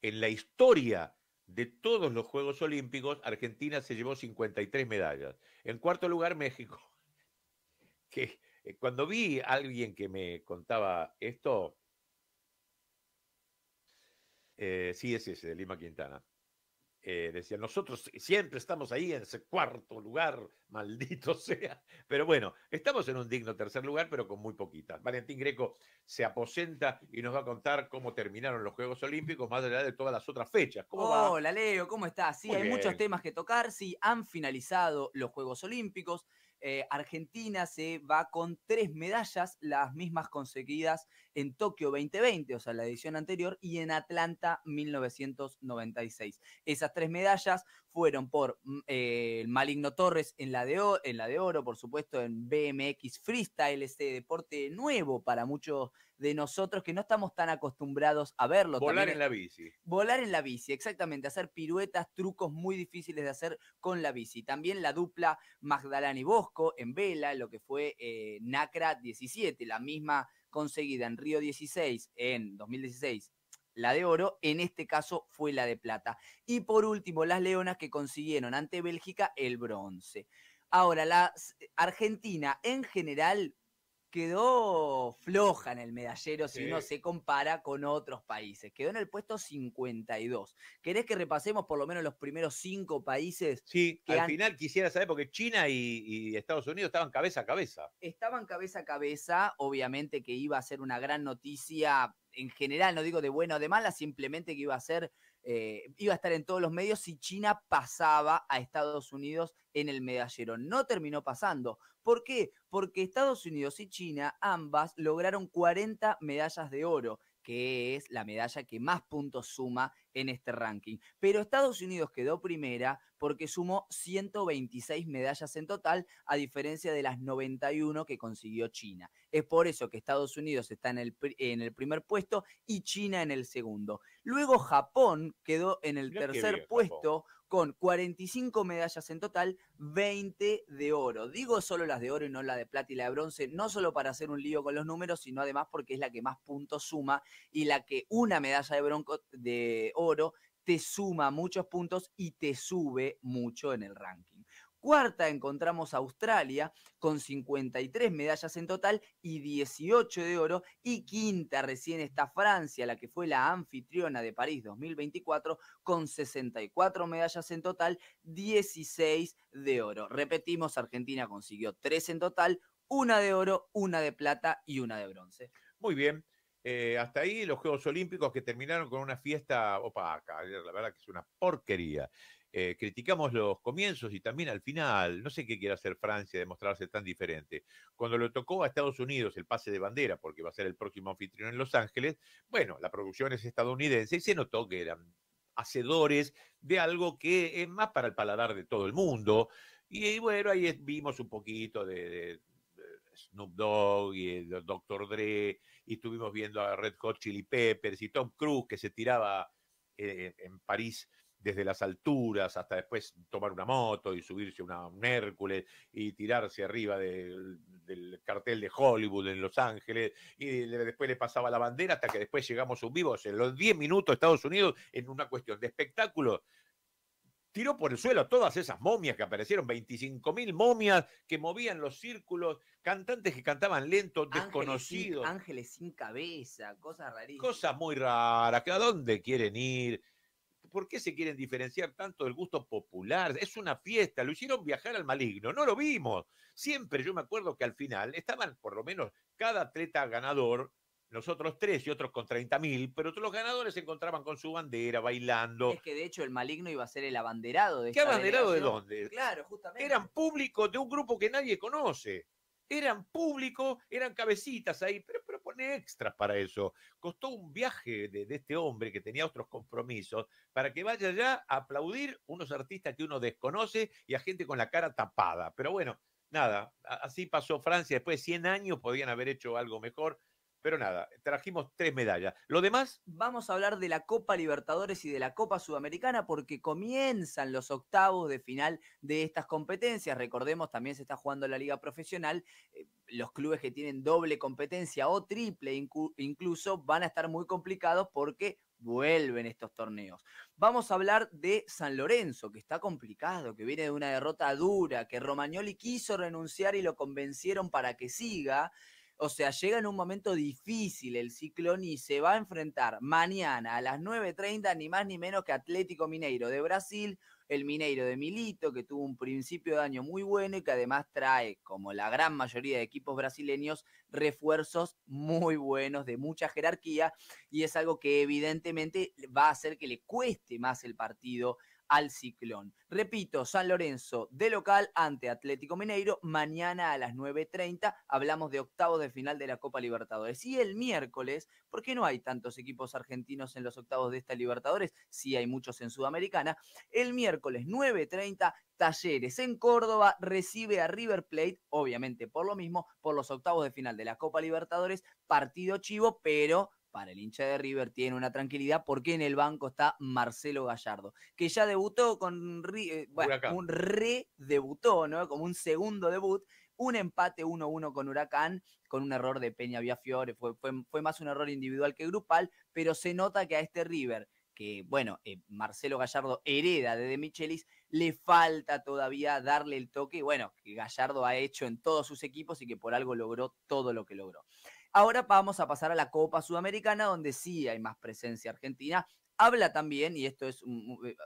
en la historia de todos los Juegos Olímpicos, Argentina se llevó 53 medallas. En cuarto lugar, México. Que eh, cuando vi a alguien que me contaba esto, eh, sí, es ese, de Lima Quintana. Eh, decía, nosotros siempre estamos ahí en ese cuarto lugar, maldito sea. Pero bueno, estamos en un digno tercer lugar, pero con muy poquitas. Valentín Greco se aposenta y nos va a contar cómo terminaron los Juegos Olímpicos, más allá de todas las otras fechas. Hola, Leo, ¿cómo estás? Sí, hay muchos temas que tocar. Sí, han finalizado los Juegos Olímpicos. Eh, Argentina se va con tres medallas, las mismas conseguidas en Tokio 2020, o sea, la edición anterior, y en Atlanta 1996. Esas tres medallas fueron por mm, el eh, Maligno Torres en la, de oro, por supuesto, en BMX Freestyle, este deporte nuevo para muchos de nosotros que no estamos tan acostumbrados a verlo. Volar en la bici. Volar en la bici, exactamente, hacer piruetas, trucos muy difíciles de hacer con la bici. También la dupla Magdalena y Bosco en vela, lo que fue eh, Nacra 17, la misma conseguida en Río 16 en 2016 la de oro, en este caso fue la de plata. Y por último, las leonas que consiguieron ante Bélgica el bronce. Ahora, la eh, Argentina en general quedó floja en el medallero si uno se compara con otros países. Quedó en el puesto 52. ¿Querés que repasemos por lo menos los primeros cinco países? Sí, que al final quisiera saber, porque China y, y, Estados Unidos estaban cabeza a cabeza. Estaban cabeza a cabeza, obviamente que iba a ser una gran noticia en general, no digo de bueno o de mala, simplemente que iba a ser eh, iba a estar en todos los medios si China pasaba a Estados Unidos en el medallero. No terminó pasando. ¿Por qué? Porque Estados Unidos y China ambas lograron 40 medallas de oro que es la medalla que más puntos suma en este ranking. Pero Estados Unidos quedó primera porque sumó 126 medallas en total, a diferencia de las 91 que consiguió China. Es por eso que Estados Unidos está en el, en el primer puesto y China en el segundo. Luego Japón quedó en el tercer puesto con 45 medallas en total, 20 de oro. Digo solo las de oro y no la de plata y la de bronce, no solo para hacer un lío con los números, sino además porque es la que más puntos suma y la que una medalla de, de oro te suma muchos puntos y te sube mucho en el ranking. Cuarta encontramos a Australia con 53 medallas en total y 18 de oro. Y quinta recién está Francia, la que fue la anfitriona de París 2024, con 64 medallas en total, 16 de oro. Repetimos, Argentina consiguió tres en total, una de oro, una de plata y una de bronce. Muy bien. Eh, hasta ahí los Juegos Olímpicos que terminaron con una fiesta opaca. La verdad que es una porquería. Eh, criticamos los comienzos y también al final. No sé qué quiere hacer Francia de mostrarse tan diferente. Cuando le tocó a Estados Unidos el pase de bandera, porque va a ser el próximo anfitrión en Los Ángeles, bueno, la producción es estadounidense y se notó que eran hacedores de algo que es más para el paladar de todo el mundo. Y bueno, ahí vimos un poquito de, Snoop Dogg y el Dr. Dre, y estuvimos viendo a Red Hot Chili Peppers y Tom Cruise que se tiraba eh, en París desde las alturas hasta después tomar una moto y subirse una, un Hércules y tirarse arriba del, cartel de Hollywood en Los Ángeles y después le pasaba la bandera hasta que después llegamos un vivos en los 10 minutos Estados Unidos en una cuestión de espectáculo. Tiró por el suelo todas esas momias que aparecieron, 25.000 momias que movían los círculos, cantantes que cantaban lento, desconocidos. ángeles sin cabeza, cosas rarísimas. Cosas muy raras, que a dónde quieren ir ¿por qué se quieren diferenciar tanto del gusto popular? Es una fiesta, lo hicieron viajar al maligno, no lo vimos. Siempre yo me acuerdo que al final estaban por lo menos cada atleta ganador, nosotros tres y otros con 30 mil, pero todos los ganadores se encontraban con su bandera, bailando. Es que de hecho el maligno iba a ser el abanderado de ¿Qué abanderado de dónde? Claro, justamente. Eran públicos de un grupo que nadie conoce. Eran públicos, eran cabecitas ahí, pero, pero extras para eso. Costó un viaje de, este hombre que tenía otros compromisos para que vaya allá a aplaudir unos artistas que uno desconoce y a gente con la cara tapada. Pero bueno, nada, así pasó Francia. Después de 100 años podían haber hecho algo mejor. Pero nada, trajimos tres medallas. Lo demás. Vamos a hablar de la Copa Libertadores y de la Copa Sudamericana porque comienzan los octavos de final de estas competencias. Recordemos, también se está jugando la Liga Profesional. Eh, los clubes que tienen doble competencia o triple incluso van a estar muy complicados porque vuelven estos torneos. Vamos a hablar de San Lorenzo, que está complicado, que viene de una derrota dura, que Romagnoli quiso renunciar y lo convencieron para que siga. O sea, llega en un momento difícil el ciclón y se va a enfrentar mañana a las 9.30, ni más ni menos que Atlético Mineiro de Brasil, el Mineiro de Milito, que tuvo un principio de año muy bueno y que además trae, como la gran mayoría de equipos brasileños, refuerzos muy buenos, de mucha jerarquía, y es algo que evidentemente va a hacer que le cueste más el partido al ciclón. Repito, San Lorenzo de local ante Atlético Mineiro, mañana a las 9.30 hablamos de octavos de final de la Copa Libertadores. Y el miércoles, porque no hay tantos equipos argentinos en los octavos de esta Libertadores? Sí hay muchos en Sudamericana. El miércoles 9.30, Talleres en Córdoba recibe a River Plate, obviamente por lo mismo, por los octavos de final de la Copa Libertadores, partido chivo, pero para el hincha de River tiene una tranquilidad porque en el banco está Marcelo Gallardo, que ya debutó con re eh, un ¿no? Como un segundo debut, un empate 1-1 con Huracán, con un error de Peña Viafiore, fue, fue, más un error individual que grupal, pero se nota que a este River que, bueno, eh, Marcelo Gallardo hereda de, de Michelis, le falta todavía darle el toque, bueno, que Gallardo ha hecho en todos sus equipos y que por algo logró todo lo que logró. Ahora vamos a pasar a la Copa Sudamericana, donde sí hay más presencia argentina. Habla también, y esto es eh,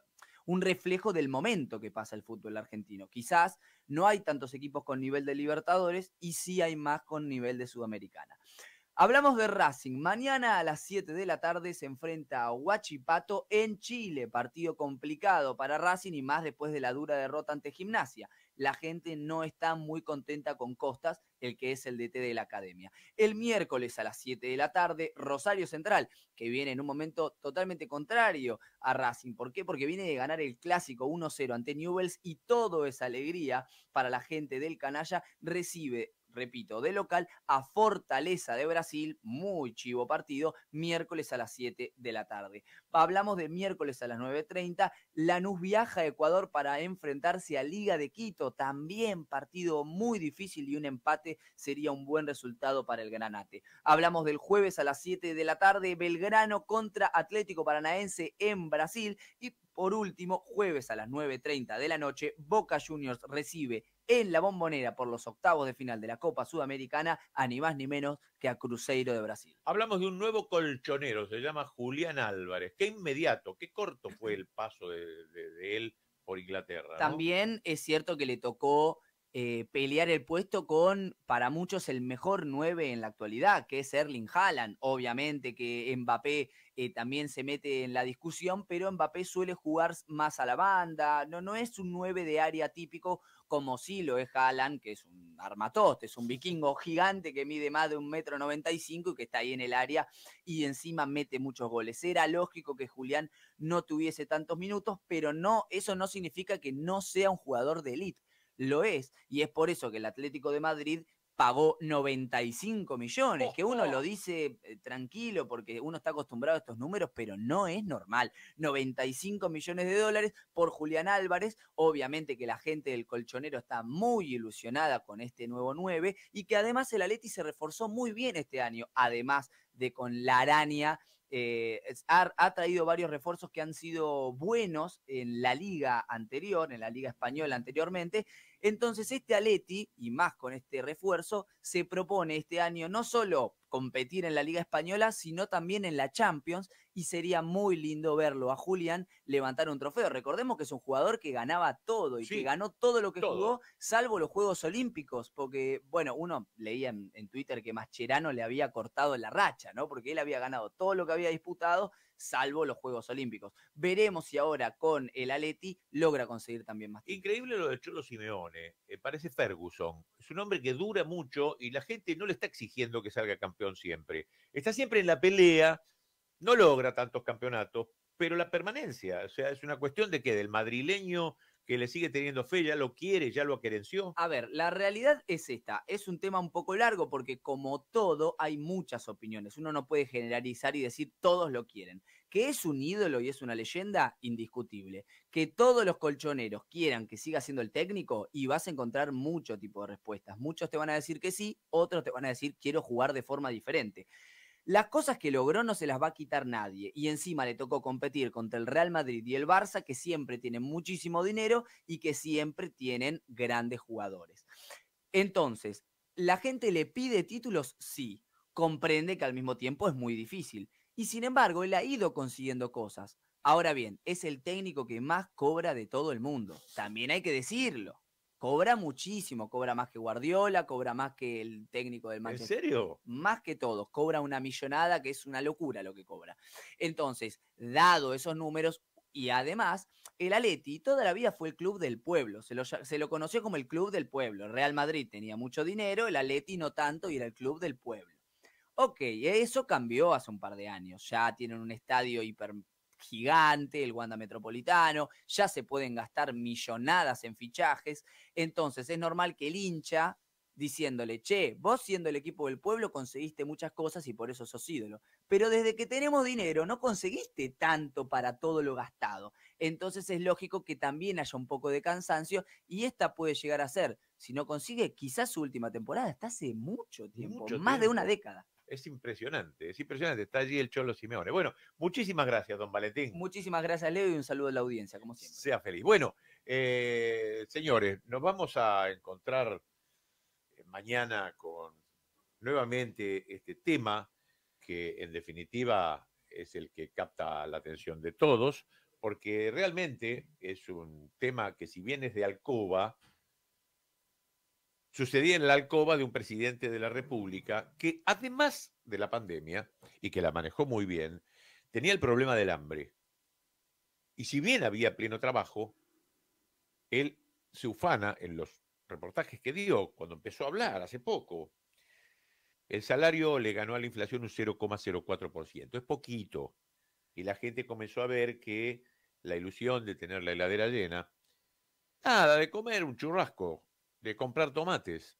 un, reflejo del momento que pasa el fútbol argentino. Quizás no hay tantos equipos con nivel de Libertadores y sí hay más con nivel de Sudamericana. Hablamos de Racing. Mañana a las 7 de la tarde se enfrenta a Huachipato en Chile. Partido complicado para Racing y más después de la dura derrota ante Gimnasia. La gente no está muy contenta con Costas el que es el DT de la academia. El miércoles a las 7 de la tarde, Rosario Central, que viene en un momento totalmente contrario a Racing. ¿Por qué? Porque viene de ganar el clásico 1-0 ante Newells y todo esa alegría para la gente del canalla. Recibe repito, de local a Fortaleza de Brasil, muy chivo partido, miércoles a las 7 de la tarde. Hablamos de miércoles a las 9.30, Lanús viaja a Ecuador para enfrentarse a Liga de Quito, también partido muy difícil y un empate sería un buen resultado para el Granate. Hablamos del jueves a las 7 de la tarde, Belgrano contra Atlético Paranaense en Brasil y por último, jueves a las 9.30 de la noche, Boca Juniors recibe en la bombonera por los octavos de final de la Copa Sudamericana a ni más ni menos que a Cruzeiro de Brasil. Hablamos de un nuevo colchonero, se llama Julián Álvarez. Qué inmediato, qué corto fue el paso de, él por Inglaterra. También es cierto que le tocó eh, pelear el puesto con, para muchos, el mejor 9 en la actualidad, que es Erling Haaland. Obviamente que Mbappé eh, también se mete en la discusión, pero Mbappé suele jugar más a la banda, no, no es un 9 de área típico como sí lo es Haaland, que es un armatoste, es un vikingo gigante que mide más de un metro noventa y y que está ahí en el área y encima mete muchos goles. Era lógico que Julián no tuviese tantos minutos, pero no, eso no significa que no sea un jugador de élite lo es. Y es por eso que el Atlético de Madrid pagó 95 millones, que uno lo dice eh, tranquilo porque uno está acostumbrado a estos números, pero no es normal. 95 millones de dólares por Julián Álvarez, obviamente que la gente del colchonero está muy ilusionada con este nuevo 9 y que además el Atleti se reforzó muy bien este año, además de con la araña eh, ha, traído varios refuerzos que han sido buenos en la liga anterior, en la liga española anteriormente, entonces, este Aleti, y más con este refuerzo, se propone este año no solo competir en la Liga Española, sino también en la Champions, y sería muy lindo verlo a Julián levantar un trofeo. Recordemos que es un jugador que ganaba todo y que ganó todo lo que jugó, salvo los Juegos Olímpicos, porque, bueno, uno leía en, en Twitter que Mascherano le había cortado la racha, ¿no? Porque él había ganado todo lo que había disputado, salvo los Juegos Olímpicos. Veremos si ahora con el Aleti logra conseguir también más. Increíble lo de Cholo Simeone, eh, parece Ferguson. Es un hombre que dura mucho y la gente no le está exigiendo que salga campeón siempre. Está siempre en la pelea, no logra tantos campeonatos, pero la permanencia, o sea, es una cuestión de que del madrileño que le sigue teniendo fe, ya lo quiere, ya lo acerenció. A ver, la realidad es esta, es un tema un poco largo porque como todo hay muchas opiniones, uno no puede generalizar y decir todos lo quieren. Que es un ídolo y es una leyenda, indiscutible. Que todos los colchoneros quieran que siga siendo el técnico y vas a encontrar mucho tipo de respuestas. Muchos te van a decir que sí, otros te van a decir quiero jugar de forma diferente. Las cosas que logró no se las va a quitar nadie y encima le tocó competir contra el Real Madrid y el Barça que siempre tienen muchísimo dinero y que siempre tienen grandes jugadores. Entonces, ¿la gente le pide títulos? Sí, comprende que al mismo tiempo es muy difícil y sin embargo él ha ido consiguiendo cosas. Ahora bien, es el técnico que más cobra de todo el mundo, también hay que decirlo. Cobra muchísimo, cobra más que Guardiola, cobra más que el técnico del Manchester. ¿En serio? Más que todos, cobra una millonada que es una locura lo que cobra. Entonces, dado esos números, y además, el Aleti toda la vida fue el club del pueblo, se lo, conoció como el club del pueblo. Real Madrid tenía mucho dinero, el Aleti no tanto y era el club del pueblo. Ok, eso cambió hace un par de años, ya tienen un estadio hiper gigante, el Wanda Metropolitano, ya se pueden gastar millonadas en fichajes, entonces es normal que el hincha diciéndole, che, vos siendo el equipo del pueblo conseguiste muchas cosas y por eso sos ídolo. Pero desde que tenemos dinero no conseguiste tanto para todo lo gastado. Entonces es lógico que también haya un poco de cansancio y esta puede llegar a ser, si no consigue, quizás su última temporada, está hace mucho tiempo, más de una década. Es impresionante, es impresionante. Está allí el Cholo Simeone. Bueno, muchísimas gracias, don Valentín. Muchísimas gracias, Leo, y un saludo a la audiencia, como siempre. Sea feliz. Bueno, eh, señores, nos vamos a encontrar eh, mañana con nuevamente este tema que en definitiva es el que capta la atención de todos, porque realmente es un tema que si bien es de alcoba, sucedía en la alcoba de un presidente de la República que, además de la pandemia, y que la manejó muy bien, tenía el problema del hambre. Y si bien había pleno trabajo, él se ufana en los reportajes que dio cuando empezó a hablar hace poco. El salario le ganó a la inflación un 0,04%. Es poquito. Y la gente comenzó a ver que la ilusión de tener la heladera llena, nada de comer, un churrasco, de comprar tomates,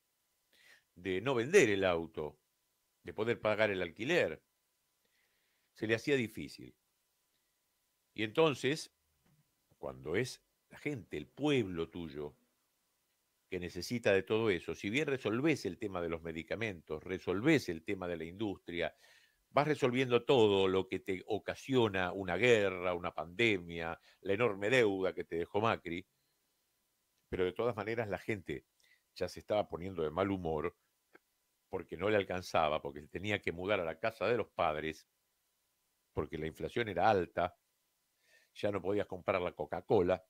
de no vender el auto, de poder pagar el alquiler. Se le hacía difícil. Y entonces, cuando es la gente, el pueblo tuyo, que necesita de todo eso, si bien resolvés el tema de los medicamentos, resolvés el tema de la industria, vas resolviendo todo lo que te ocasiona una guerra, una pandemia, la enorme deuda que te dejó Macri, pero de todas maneras la gente ya se estaba poniendo de mal humor porque no le alcanzaba, porque se tenía que mudar a la casa de los padres, porque la inflación era alta, ya no podías comprar la Coca-Cola.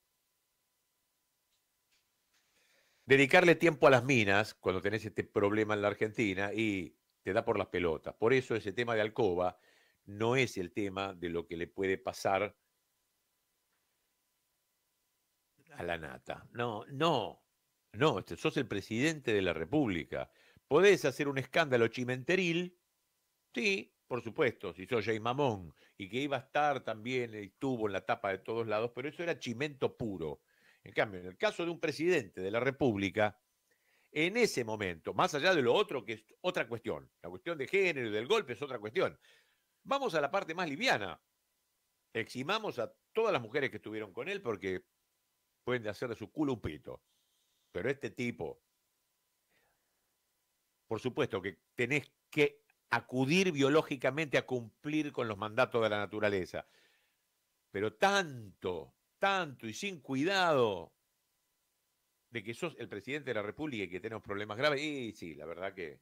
Dedicarle tiempo a las minas cuando tenés este problema en la Argentina y te da por las pelotas. Por eso ese tema de Alcoba no es el tema de lo que le puede pasar a la nata. No, no, no, este, sos el presidente de la República. Podés hacer un escándalo chimenteril, sí, por supuesto, si sos Jay Mamón, y que iba a estar también, el estuvo en la tapa de todos lados, pero eso era chimento puro. En cambio, en el caso de un presidente de la República, en ese momento, más allá de lo otro, que es otra cuestión, la cuestión de género y del golpe es otra cuestión, vamos a la parte más liviana. Eximamos a todas las mujeres que estuvieron con él porque pueden hacer de su culupito. Pero este tipo, por supuesto que tenés que acudir biológicamente a cumplir con los mandatos de la naturaleza. Pero tanto, tanto y sin cuidado de que sos el presidente de la República y que tenemos problemas graves, y sí, la verdad que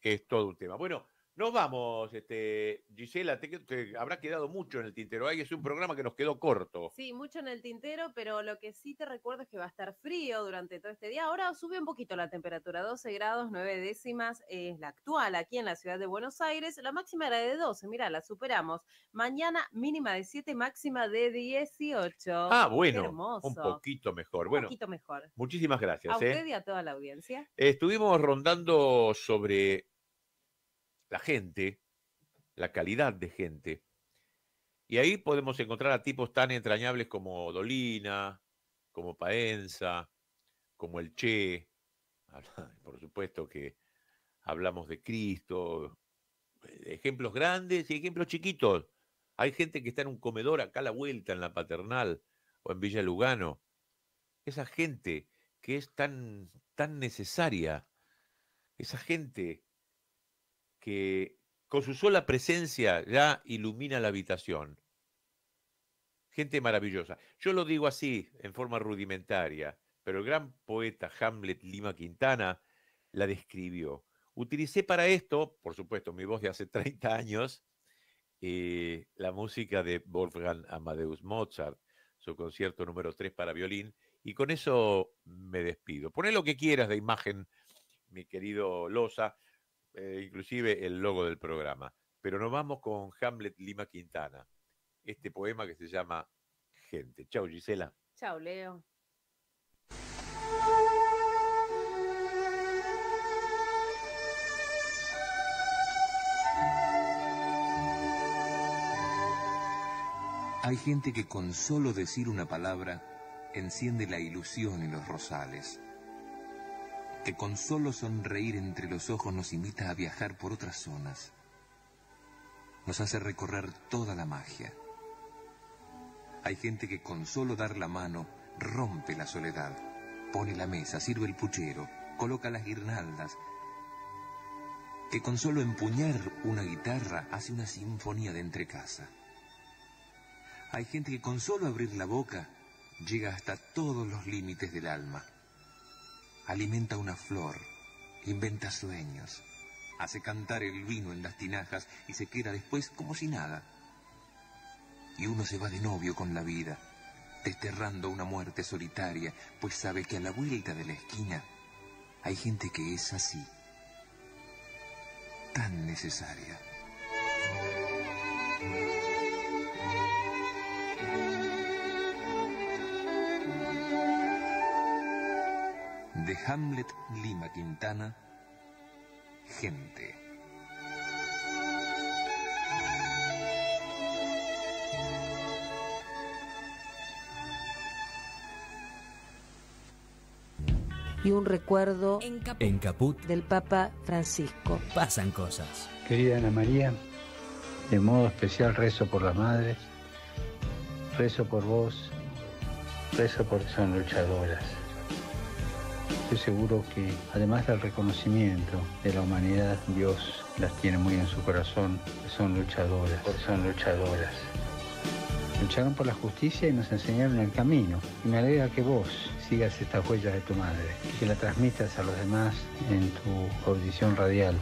es todo un tema. Bueno, nos vamos, este, Gisela, te, habrá quedado mucho en el tintero. que es un programa que nos quedó corto. Sí, mucho en el tintero, pero lo que sí te recuerdo es que va a estar frío durante todo este día. Ahora sube un poquito la temperatura, 12 grados, 9 décimas es la actual aquí en la ciudad de Buenos Aires. La máxima era de 12, mira, la superamos. Mañana mínima de 7, máxima de 18. Ah, bueno, un poquito mejor. Un poquito mejor. Muchísimas gracias. A ¿eh? usted y a toda la audiencia. Estuvimos rondando sobre la gente, la calidad de gente. Y ahí podemos encontrar a tipos tan entrañables como Dolina, como Paenza, como el Che. Por supuesto que hablamos de Cristo, ejemplos grandes y ejemplos chiquitos. Hay gente que está en un comedor acá a la vuelta, en la paternal o en Villa Lugano. Esa gente que es tan, tan necesaria, esa gente que con su sola presencia ya ilumina la habitación. Gente maravillosa. Yo lo digo así, en forma rudimentaria, pero el gran poeta Hamlet Lima Quintana la describió. Utilicé para esto, por supuesto, mi voz de hace 30 años, eh, la música de Wolfgang Amadeus Mozart, su concierto número 3 para violín, y con eso me despido. Poné lo que quieras de imagen, mi querido Loza, eh, inclusive el logo del programa. Pero nos vamos con Hamlet Lima Quintana, este poema que se llama Gente. Chao, Gisela. Chao, Leo. Hay gente que con solo decir una palabra enciende la ilusión en los rosales que con solo sonreír entre los ojos nos invita a viajar por otras zonas. Nos hace recorrer toda la magia. Hay gente que con solo dar la mano rompe la soledad, pone la mesa, sirve el puchero, coloca las guirnaldas, que con solo empuñar una guitarra hace una sinfonía de entrecasa. Hay gente que con solo abrir la boca llega hasta todos los límites del alma alimenta una flor, inventa sueños, hace cantar el vino en las tinajas y se queda después como si nada. Y uno se va de novio con la vida, desterrando una muerte solitaria, pues sabe que a la vuelta de la esquina hay gente que es así, tan necesaria. de Hamlet Lima Quintana, Gente. Y un recuerdo en Caput, del Papa Francisco. Pasan cosas. Querida Ana María, de modo especial rezo por las madres, rezo por vos, rezo por son luchadoras estoy seguro que además del reconocimiento de la humanidad, Dios las tiene muy en su corazón. Son luchadoras, son luchadoras. Lucharon por la justicia y nos enseñaron el camino. Y me alegra que vos sigas estas huellas de tu madre, y que la transmitas a los demás en tu audición radial.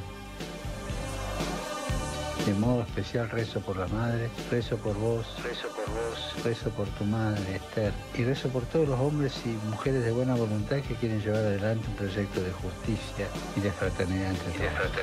De modo especial rezo por la madre, rezo por vos, rezo por vos, rezo por tu madre, Esther. Y rezo por todos los hombres y mujeres de buena voluntad que quieren llevar adelante un proyecto de justicia y de fraternidad entre todos.